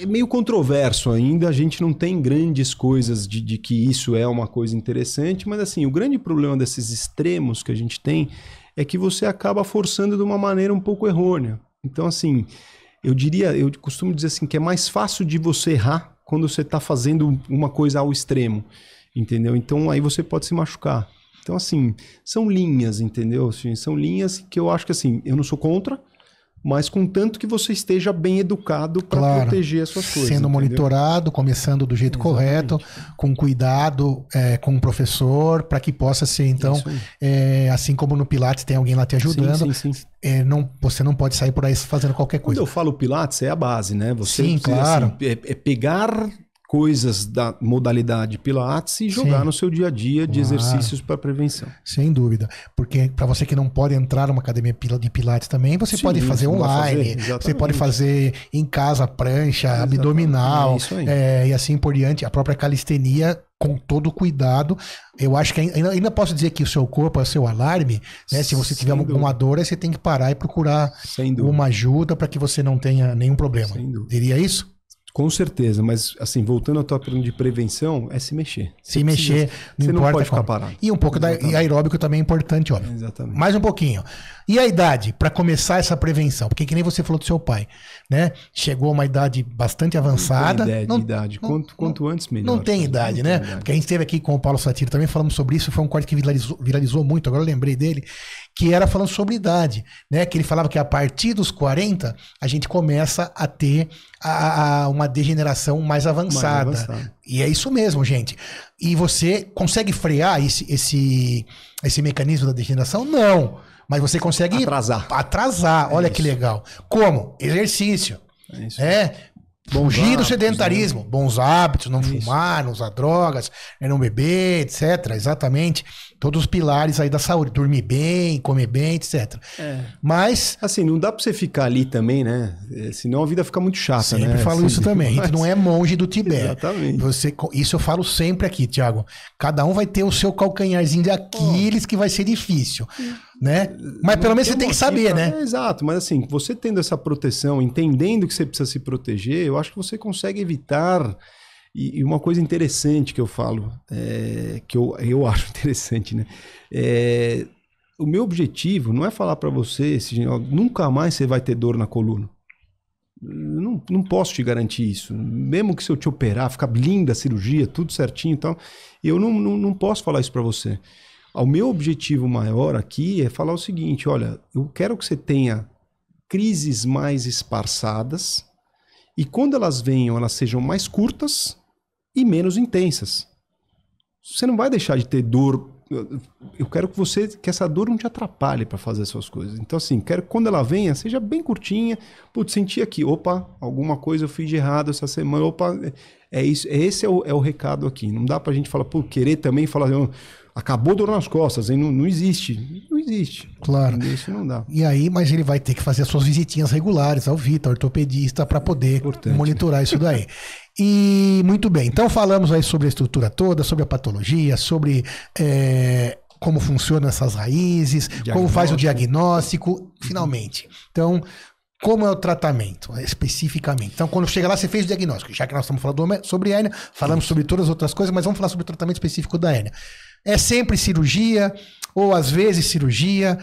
é, meio controverso ainda, a gente não tem grandes coisas de, de, que isso é uma coisa interessante, mas assim, o grande problema desses extremos que a gente tem é que você acaba forçando de uma maneira um pouco errônea. Então, assim, eu diria, eu costumo dizer assim, que é mais fácil de você errar quando você está fazendo uma coisa ao extremo, entendeu? Então, aí você pode se machucar. Então, assim, são linhas, entendeu? Assim, são linhas que eu acho que, assim, eu não sou contra, mas contanto que você esteja bem educado para claro, proteger as suas coisas. Sendo monitorado, começando do jeito Exatamente. correto, com cuidado, é, com o professor, para que possa ser, então, é, assim como no Pilates tem alguém lá te ajudando, sim, sim, sim. É, não, você não pode sair por aí fazendo qualquer coisa. Quando eu falo Pilates, é a base, né? Você sim, precisa, assim, claro. Assim, é pegar coisas da modalidade Pilates e jogar Sim. no seu dia a dia de exercícios para prevenção. Sem dúvida. Porque para você que não pode entrar numa academia de Pilates também, você Sim, pode fazer online, fazer, você pode fazer em casa prancha, exatamente. abdominal é é, e assim por diante. A própria calistenia com todo cuidado. Eu acho que ainda, ainda, posso dizer que o seu corpo é o seu alarme, né? Se você Sem tiver dúvida. alguma dor, aí você tem que parar e procurar uma ajuda para que você não tenha nenhum problema. Diria isso? Com certeza, mas assim, voltando à tua pergunta de prevenção, é se mexer. Você se precisa, mexer, não você não pode ficar parado. E um pouco da e aeróbico também é importante, óbvio. Exatamente. Mais um pouquinho. E a idade para começar essa prevenção? Porque que nem você falou do seu pai, né? Chegou a uma idade bastante avançada. Não tem ideia não, idade. Não, quanto, quanto antes, melhor. Não tem idade, não né? Tem idade. Porque a gente esteve aqui com o Paulo Satiro também falamos sobre isso, foi um corte que viralizou, viralizou muito, agora eu lembrei dele, que era falando sobre idade, né? Que ele falava que a partir dos 40 a gente começa a ter a, a uma degeneração mais avançada. mais avançada. E é isso mesmo, gente. E você consegue frear esse, esse, esse mecanismo da degeneração? Não. Mas você consegue. Atrasar. Atrasar. Olha que legal. Como? Exercício. É É. Bom giro né? sedentarismo, né? bons hábitos, não fumar, não usar drogas, né? não beber, etc. Exatamente todos os pilares aí da saúde, dormir bem, comer bem, etc. É. Mas. Assim, não dá pra você ficar ali também, né? É, senão a vida fica muito chata, sempre né? Sempre falo assim, isso também. Mas... A gente não é monge do Tibete. Exatamente. Você, isso eu falo sempre aqui, Tiago. Cada um vai ter o seu calcanharzinho de Aquiles, oh. que vai ser difícil, né? Mas não pelo menos você tem que saber, pra... né? É, exato, mas assim, você tendo essa proteção, entendendo que você precisa se proteger, eu acho que você consegue evitar e, e uma coisa interessante que eu falo, é, que eu, eu acho interessante, né? É, o meu objetivo não é falar para você, se, ó, nunca mais você vai ter dor na coluna. Não, não posso te garantir isso. Mesmo que se eu te operar, ficar linda a cirurgia, tudo certinho e tal, eu não, não, não posso falar isso para você. O meu objetivo maior aqui é falar o seguinte: olha, eu quero que você tenha crises mais esparçadas e quando elas venham, elas sejam mais curtas e menos intensas. Você não vai deixar de ter dor. Eu quero que você que essa dor não te atrapalhe para fazer as suas coisas. Então assim, quero que quando ela venha seja bem curtinha. Putz, senti aqui, opa, alguma coisa eu fiz de errado essa semana. Opa, é isso. Esse é o, é o recado aqui. Não dá para a gente falar por querer também falar acabou dor nas costas, hein? Não, não existe. Não existe. Claro. Isso não dá. E aí, mas ele vai ter que fazer as suas visitinhas regulares ao Vitor, ortopedista, para poder Importante, monitorar isso daí. E muito bem, então falamos aí sobre a estrutura toda, sobre a patologia, sobre é, como funcionam essas raízes, como faz o diagnóstico, finalmente. Então, como é o tratamento, especificamente? Então, quando chega lá, você fez o diagnóstico. Já que nós estamos falando sobre hérnia, falamos sobre todas as outras coisas, mas vamos falar sobre o tratamento específico da hérnia. É sempre cirurgia, ou às vezes cirurgia.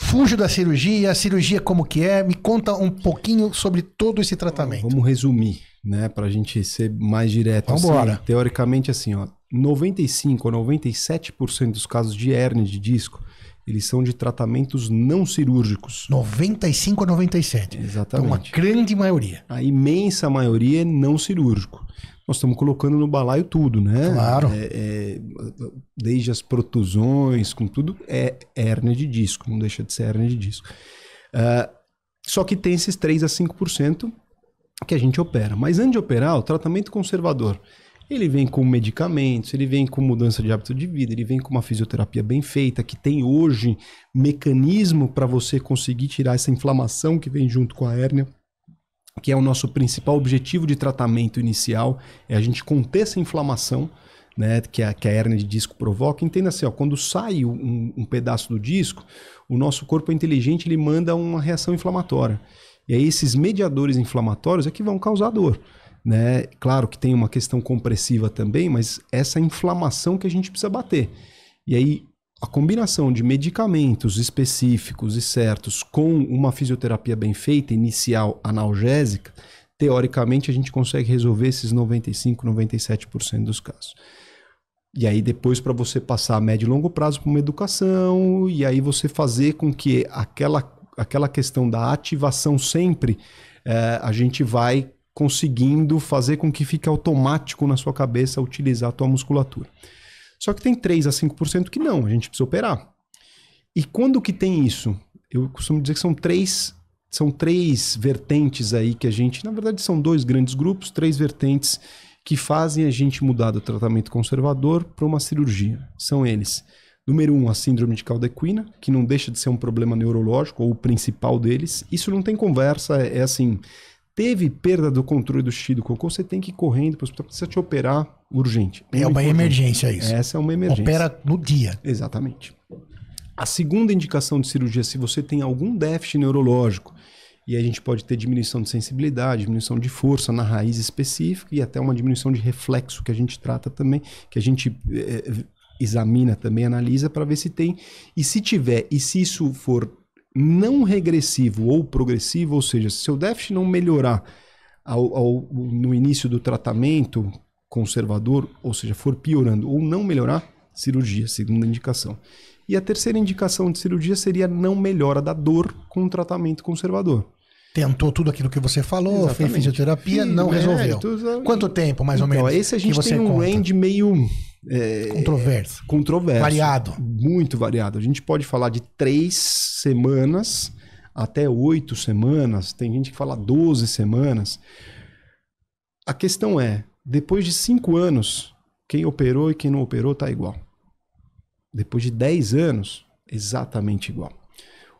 Fujo da cirurgia, a cirurgia como que é. Me conta um pouquinho sobre todo esse tratamento. Vamos resumir né? Para a gente ser mais direto. Então, bora. Assim, teoricamente, assim, ó, 95 a 97% dos casos de hernia de disco eles são de tratamentos não cirúrgicos. 95 a 97. Exatamente. Então, uma grande maioria. A imensa maioria é não cirúrgico. Nós estamos colocando no balaio tudo, né? Claro. É, é, desde as protusões, com tudo, é hernia de disco, não deixa de ser hernia de disco. Uh, só que tem esses 3 a 5% que a gente opera. Mas antes de operar, o tratamento conservador, ele vem com medicamentos, ele vem com mudança de hábito de vida, ele vem com uma fisioterapia bem feita, que tem hoje mecanismo para você conseguir tirar essa inflamação que vem junto com a hérnia, que é o nosso principal objetivo de tratamento inicial, é a gente conter essa inflamação. Né, que, a, que a hérnia de disco provoca, entenda assim, ó, quando sai um, um pedaço do disco, o nosso corpo é inteligente, ele manda uma reação inflamatória. E aí esses mediadores inflamatórios é que vão causar dor. Né? Claro que tem uma questão compressiva também, mas essa inflamação que a gente precisa bater. E aí a combinação de medicamentos específicos e certos com uma fisioterapia bem feita, inicial analgésica, teoricamente a gente consegue resolver esses 95, 97% dos casos. E aí depois para você passar a médio e longo prazo para uma educação, e aí você fazer com que aquela aquela questão da ativação sempre, é, a gente vai conseguindo fazer com que fique automático na sua cabeça utilizar a tua musculatura. Só que tem 3 a 5% que não, a gente precisa operar. E quando que tem isso? Eu costumo dizer que são três, são três vertentes aí que a gente, na verdade são dois grandes grupos, três vertentes que fazem a gente mudar do tratamento conservador para uma cirurgia. São eles: Número um, a síndrome de caldequina, que não deixa de ser um problema neurológico, ou o principal deles. Isso não tem conversa, é, é assim. Teve perda do controle do xixi do cocô, você tem que ir correndo para o hospital, precisa te operar urgente. É, é uma importante. emergência isso. Essa é uma emergência. Opera no dia. Exatamente. A segunda indicação de cirurgia, se você tem algum déficit neurológico, e a gente pode ter diminuição de sensibilidade, diminuição de força na raiz específica e até uma diminuição de reflexo que a gente trata também, que a gente é, examina também, analisa para ver se tem. E se tiver, e se isso for não regressivo ou progressivo, ou seja, se seu déficit não melhorar ao, ao, no início do tratamento conservador, ou seja, for piorando ou não melhorar, cirurgia, segunda indicação. E a terceira indicação de cirurgia seria não melhora da dor com o tratamento conservador. Tentou tudo aquilo que você falou, Exatamente. fez fisioterapia, Sim, não é, resolveu. Então, Quanto tempo, mais então, ou menos? Esse a gente tem um conta? range meio é, controverso. Controverso. Variado. Muito variado. A gente pode falar de três semanas até oito semanas, tem gente que fala doze semanas. A questão é, depois de cinco anos, quem operou e quem não operou tá igual. Depois de dez anos, exatamente igual.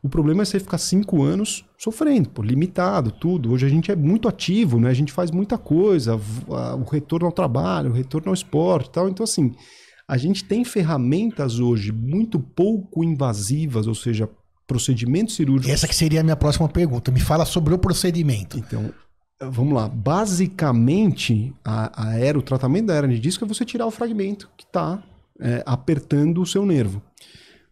O problema é você ficar cinco anos sofrendo, pô, limitado, tudo. Hoje a gente é muito ativo, né? A gente faz muita coisa, o retorno ao trabalho, o retorno ao esporte tal. Então, assim, a gente tem ferramentas hoje muito pouco invasivas, ou seja, procedimentos cirúrgicos. Essa que seria a minha próxima pergunta. Me fala sobre o procedimento. Então, vamos lá. Basicamente, a, a era, o tratamento da hernia de disco é você tirar o fragmento que está é, apertando o seu nervo.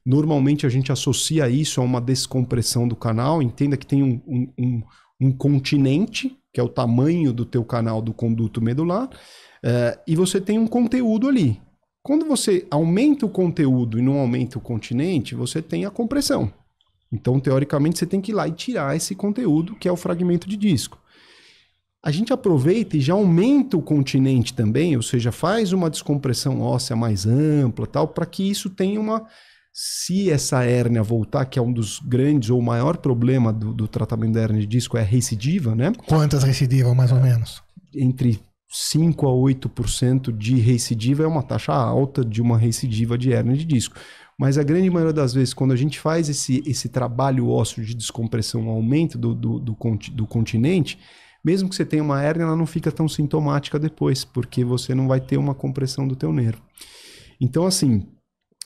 Normalmente a gente associa isso a uma descompressão do canal. Entenda que tem um, um, um, um continente, que é o tamanho do teu canal do conduto medular, uh, e você tem um conteúdo ali. Quando você aumenta o conteúdo e não aumenta o continente, você tem a compressão. Então, teoricamente, você tem que ir lá e tirar esse conteúdo, que é o fragmento de disco. A gente aproveita e já aumenta o continente também, ou seja, faz uma descompressão óssea mais ampla, tal, para que isso tenha uma se essa hérnia voltar, que é um dos grandes ou maior problema do, do tratamento da hérnia de disco, é recidiva, né? Quantas recidivam, mais ou menos? Entre 5 a 8% de recidiva é uma taxa alta de uma recidiva de hérnia de disco. Mas a grande maioria das vezes, quando a gente faz esse, esse trabalho ósseo de descompressão, aumento do, do, do, do continente, mesmo que você tenha uma hérnia, ela não fica tão sintomática depois, porque você não vai ter uma compressão do teu nervo. Então, assim,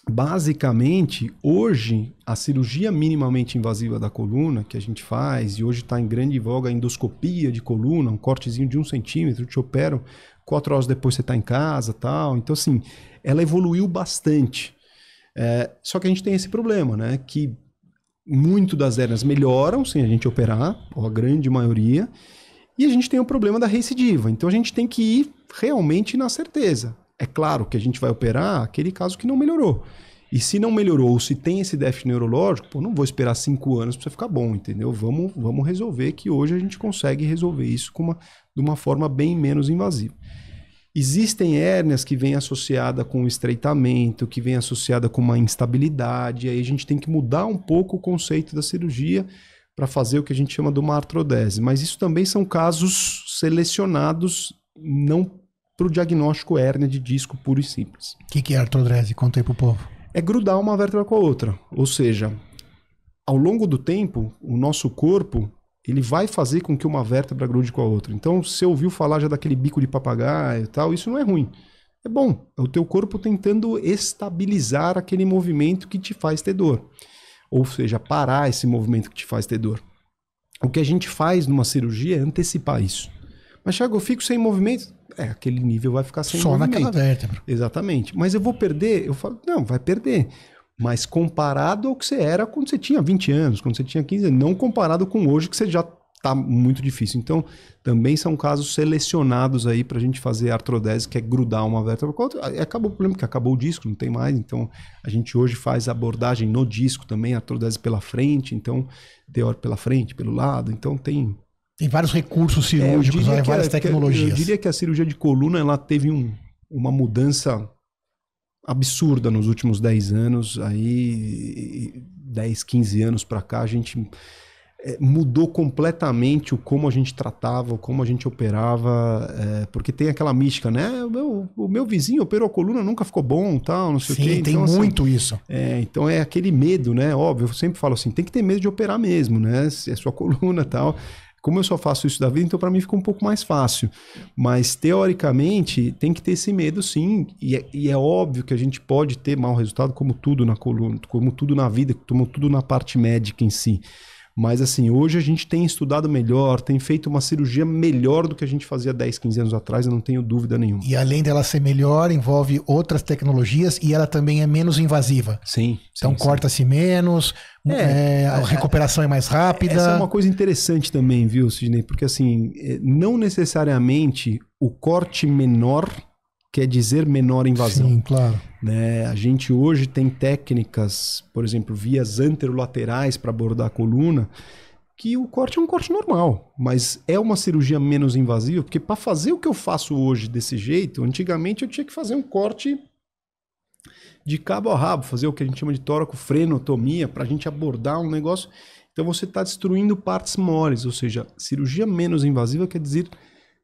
basicamente, hoje, a cirurgia minimamente invasiva da coluna que a gente faz, e hoje está em grande voga a endoscopia de coluna, um cortezinho de um centímetro, te operam, quatro horas depois você está em casa tal. Então, assim, ela evoluiu bastante. É, só que a gente tem esse problema, né? Que muito das hernias melhoram sem a gente operar, ou a grande maioria, e a gente tem o problema da recidiva. Então, a gente tem que ir realmente na certeza é claro que a gente vai operar aquele caso que não melhorou. E se não melhorou, ou se tem esse déficit neurológico, pô, não vou esperar cinco anos para ficar bom, entendeu? Vamos, vamos resolver que hoje a gente consegue resolver isso com uma, de uma forma bem menos invasiva. Existem hérnias que vêm associada com estreitamento, que vêm associada com uma instabilidade, aí a gente tem que mudar um pouco o conceito da cirurgia para fazer o que a gente chama de uma artrodese. Mas isso também são casos selecionados, não para o diagnóstico hérnia de disco puro e simples. O que, que é artrodrese? Conta aí para o povo. É grudar uma vértebra com a outra. Ou seja, ao longo do tempo, o nosso corpo ele vai fazer com que uma vértebra grude com a outra. Então, se ouviu falar já daquele bico de papagaio e tal, isso não é ruim. É bom, é o teu corpo tentando estabilizar aquele movimento que te faz ter dor. Ou seja, parar esse movimento que te faz ter dor. O que a gente faz numa cirurgia é antecipar isso. Mas, Thiago, eu fico sem movimento? é, aquele nível vai ficar sem Só movimento. naquela vértebra. Exatamente. Mas eu vou perder? Eu falo, não, vai perder. Mas comparado ao que você era quando você tinha 20 anos, quando você tinha 15 anos, não comparado com hoje que você já está muito difícil. Então, também são casos selecionados aí para a gente fazer artrodese, que é grudar uma vértebra com a outra. Acabou o problema, que acabou o disco, não tem mais. Então, a gente hoje faz abordagem no disco também, artrodese pela frente, então, teor pela frente, pelo lado. Então, tem tem vários recursos é, cirúrgicos, né? é, várias é- tecnologias. Eu diria que a cirurgia de coluna ela teve um, uma mudança absurda nos últimos 10 anos. Aí, 10, 15 anos para cá, a gente eh, mudou completamente o como a gente tratava, como a gente operava, é, porque tem aquela mística, né? O meu, o meu, vizinho operou a coluna, nunca ficou bom, tal, não sei Sim, o quê. Sim, tem então, assim, muito isso. É, então é aquele medo, né? Óbvio, eu sempre falo assim, tem que ter medo de operar mesmo, né? Se é sua coluna, tal. Como eu só faço isso da vida, então para mim fica um pouco mais fácil. Mas teoricamente tem que ter esse medo, sim. E é, e é, óbvio que a gente pode ter mau resultado, como tudo na coluna, como tudo na vida, como tudo na parte médica em si. Mas assim, hoje a gente tem estudado melhor, tem feito uma cirurgia melhor do que a gente fazia 10, 15 anos atrás, eu não tenho dúvida nenhuma. E além dela ser melhor, envolve outras tecnologias e ela também é menos invasiva. Sim. então corta-se menos, é, é, a recuperação é mais rápida. Essa é uma coisa interessante também, viu, Sidney? Porque assim, é, não necessariamente o corte menor quer dizer menor invasão. Sim, claro. Né? A gente hoje tem técnicas, por exemplo, vias anterolaterais para abordar a coluna, que o corte é um corte normal, mas é uma cirurgia menos invasiva, porque para fazer o que eu faço hoje desse jeito, antigamente eu tinha que fazer um corte de cabo a rabo, fazer o que a gente chama de tóraco-frenotomia, para a gente abordar um negócio. Então você está destruindo partes moles, ou seja, cirurgia menos invasiva quer dizer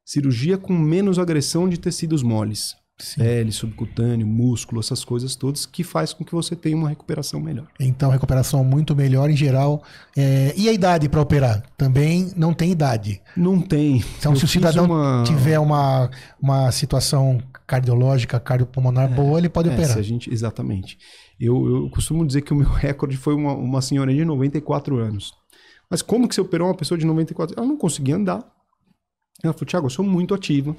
Cirurgia com menos agressão de tecidos moles. Sim. Pele, subcutâneo, músculo, essas coisas todas, que faz com que você tenha uma recuperação melhor. Então, recuperação muito melhor em geral. É... E a idade para operar? Também não tem idade. Não tem. Então, Eu se o cidadão uma... tiver uma, uma situação cardiológica, cardiopulmonar é, boa, ele pode é, operar. Gente, exatamente. Eu, eu, costumo dizer que o meu recorde foi uma, uma senhora de 94 anos. Mas como que você operou uma pessoa de 94 Ela não conseguia andar. Ela falou, Thiago, eu sou muito ativa.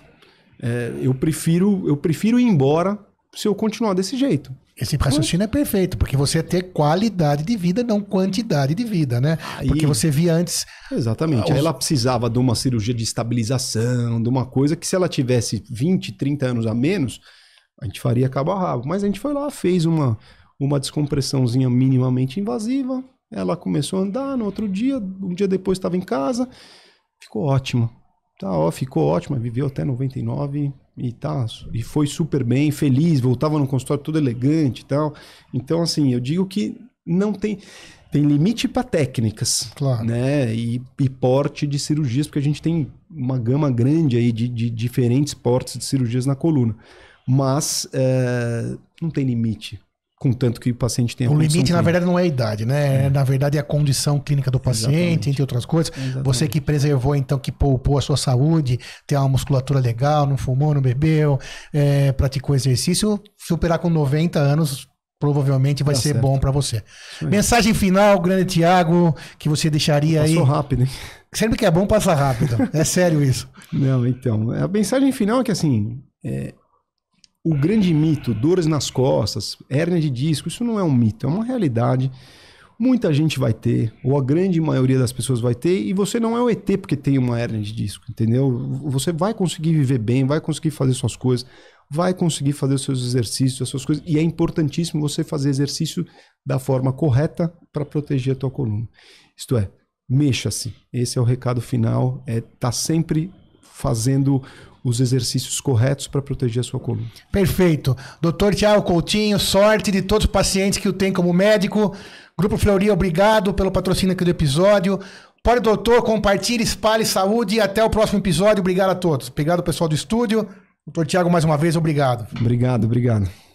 É, eu, prefiro, eu prefiro ir embora se eu continuar desse jeito. Esse raciocínio é perfeito, porque você ter qualidade de vida, não quantidade de vida, né? Aí, porque você via antes. Exatamente. Os... Ela precisava de uma cirurgia de estabilização, de uma coisa que se ela tivesse 20, 30 anos a menos, a gente faria cabo a rabo. Mas a gente foi lá, fez uma, uma descompressãozinha minimamente invasiva. Ela começou a andar no outro dia, um dia depois estava em casa, ficou ótima tá, ó, ficou ótima, viveu até 99 e tá, e foi super bem, feliz, voltava no consultório todo elegante e tal. Então, assim, eu digo que não tem tem limite para técnicas, claro. né? E, e, porte de cirurgias, porque a gente tem uma gama grande aí de, de diferentes portes de cirurgias na coluna. Mas é, não tem limite contanto que o paciente tenha. O limite, na verdade, não é a idade, né? É, é. Na verdade, é a condição clínica do paciente, Exatamente. entre outras coisas. Exatamente. Você que preservou, então, que poupou a sua saúde, tem uma musculatura legal, não fumou, não bebeu, é, praticou exercício, superar com 90 anos. Provavelmente vai tá ser certo. bom para você. Mensagem final, grande Tiago, que você deixaria Passou aí. Passou rápido, hein? Sempre que é bom, passa rápido. é sério isso. Não, então. A mensagem final é que, assim, é o grande mito, dores nas costas, hérnia de disco, isso não é um mito, é uma realidade. Muita gente vai ter, ou a grande maioria das pessoas vai ter, e você não é o ET porque tem uma hérnia de disco, entendeu? Você vai conseguir viver bem, vai conseguir fazer suas coisas, vai conseguir fazer os seus exercícios, as suas coisas, e é importantíssimo você fazer exercício da forma correta para proteger a tua coluna. Isto é, mexa-se. Esse é o recado final, é tá sempre fazendo os exercícios corretos para proteger a sua coluna. Perfeito. Doutor Tiago Coutinho, sorte de todos os pacientes que o têm como médico. Grupo Fleury, obrigado pelo patrocínio aqui do episódio. Pode, doutor, compartilhe, espalhe saúde e até o próximo episódio. Obrigado a todos. Obrigado, pessoal do estúdio. Doutor Tiago, mais uma vez, obrigado. Obrigado, obrigado.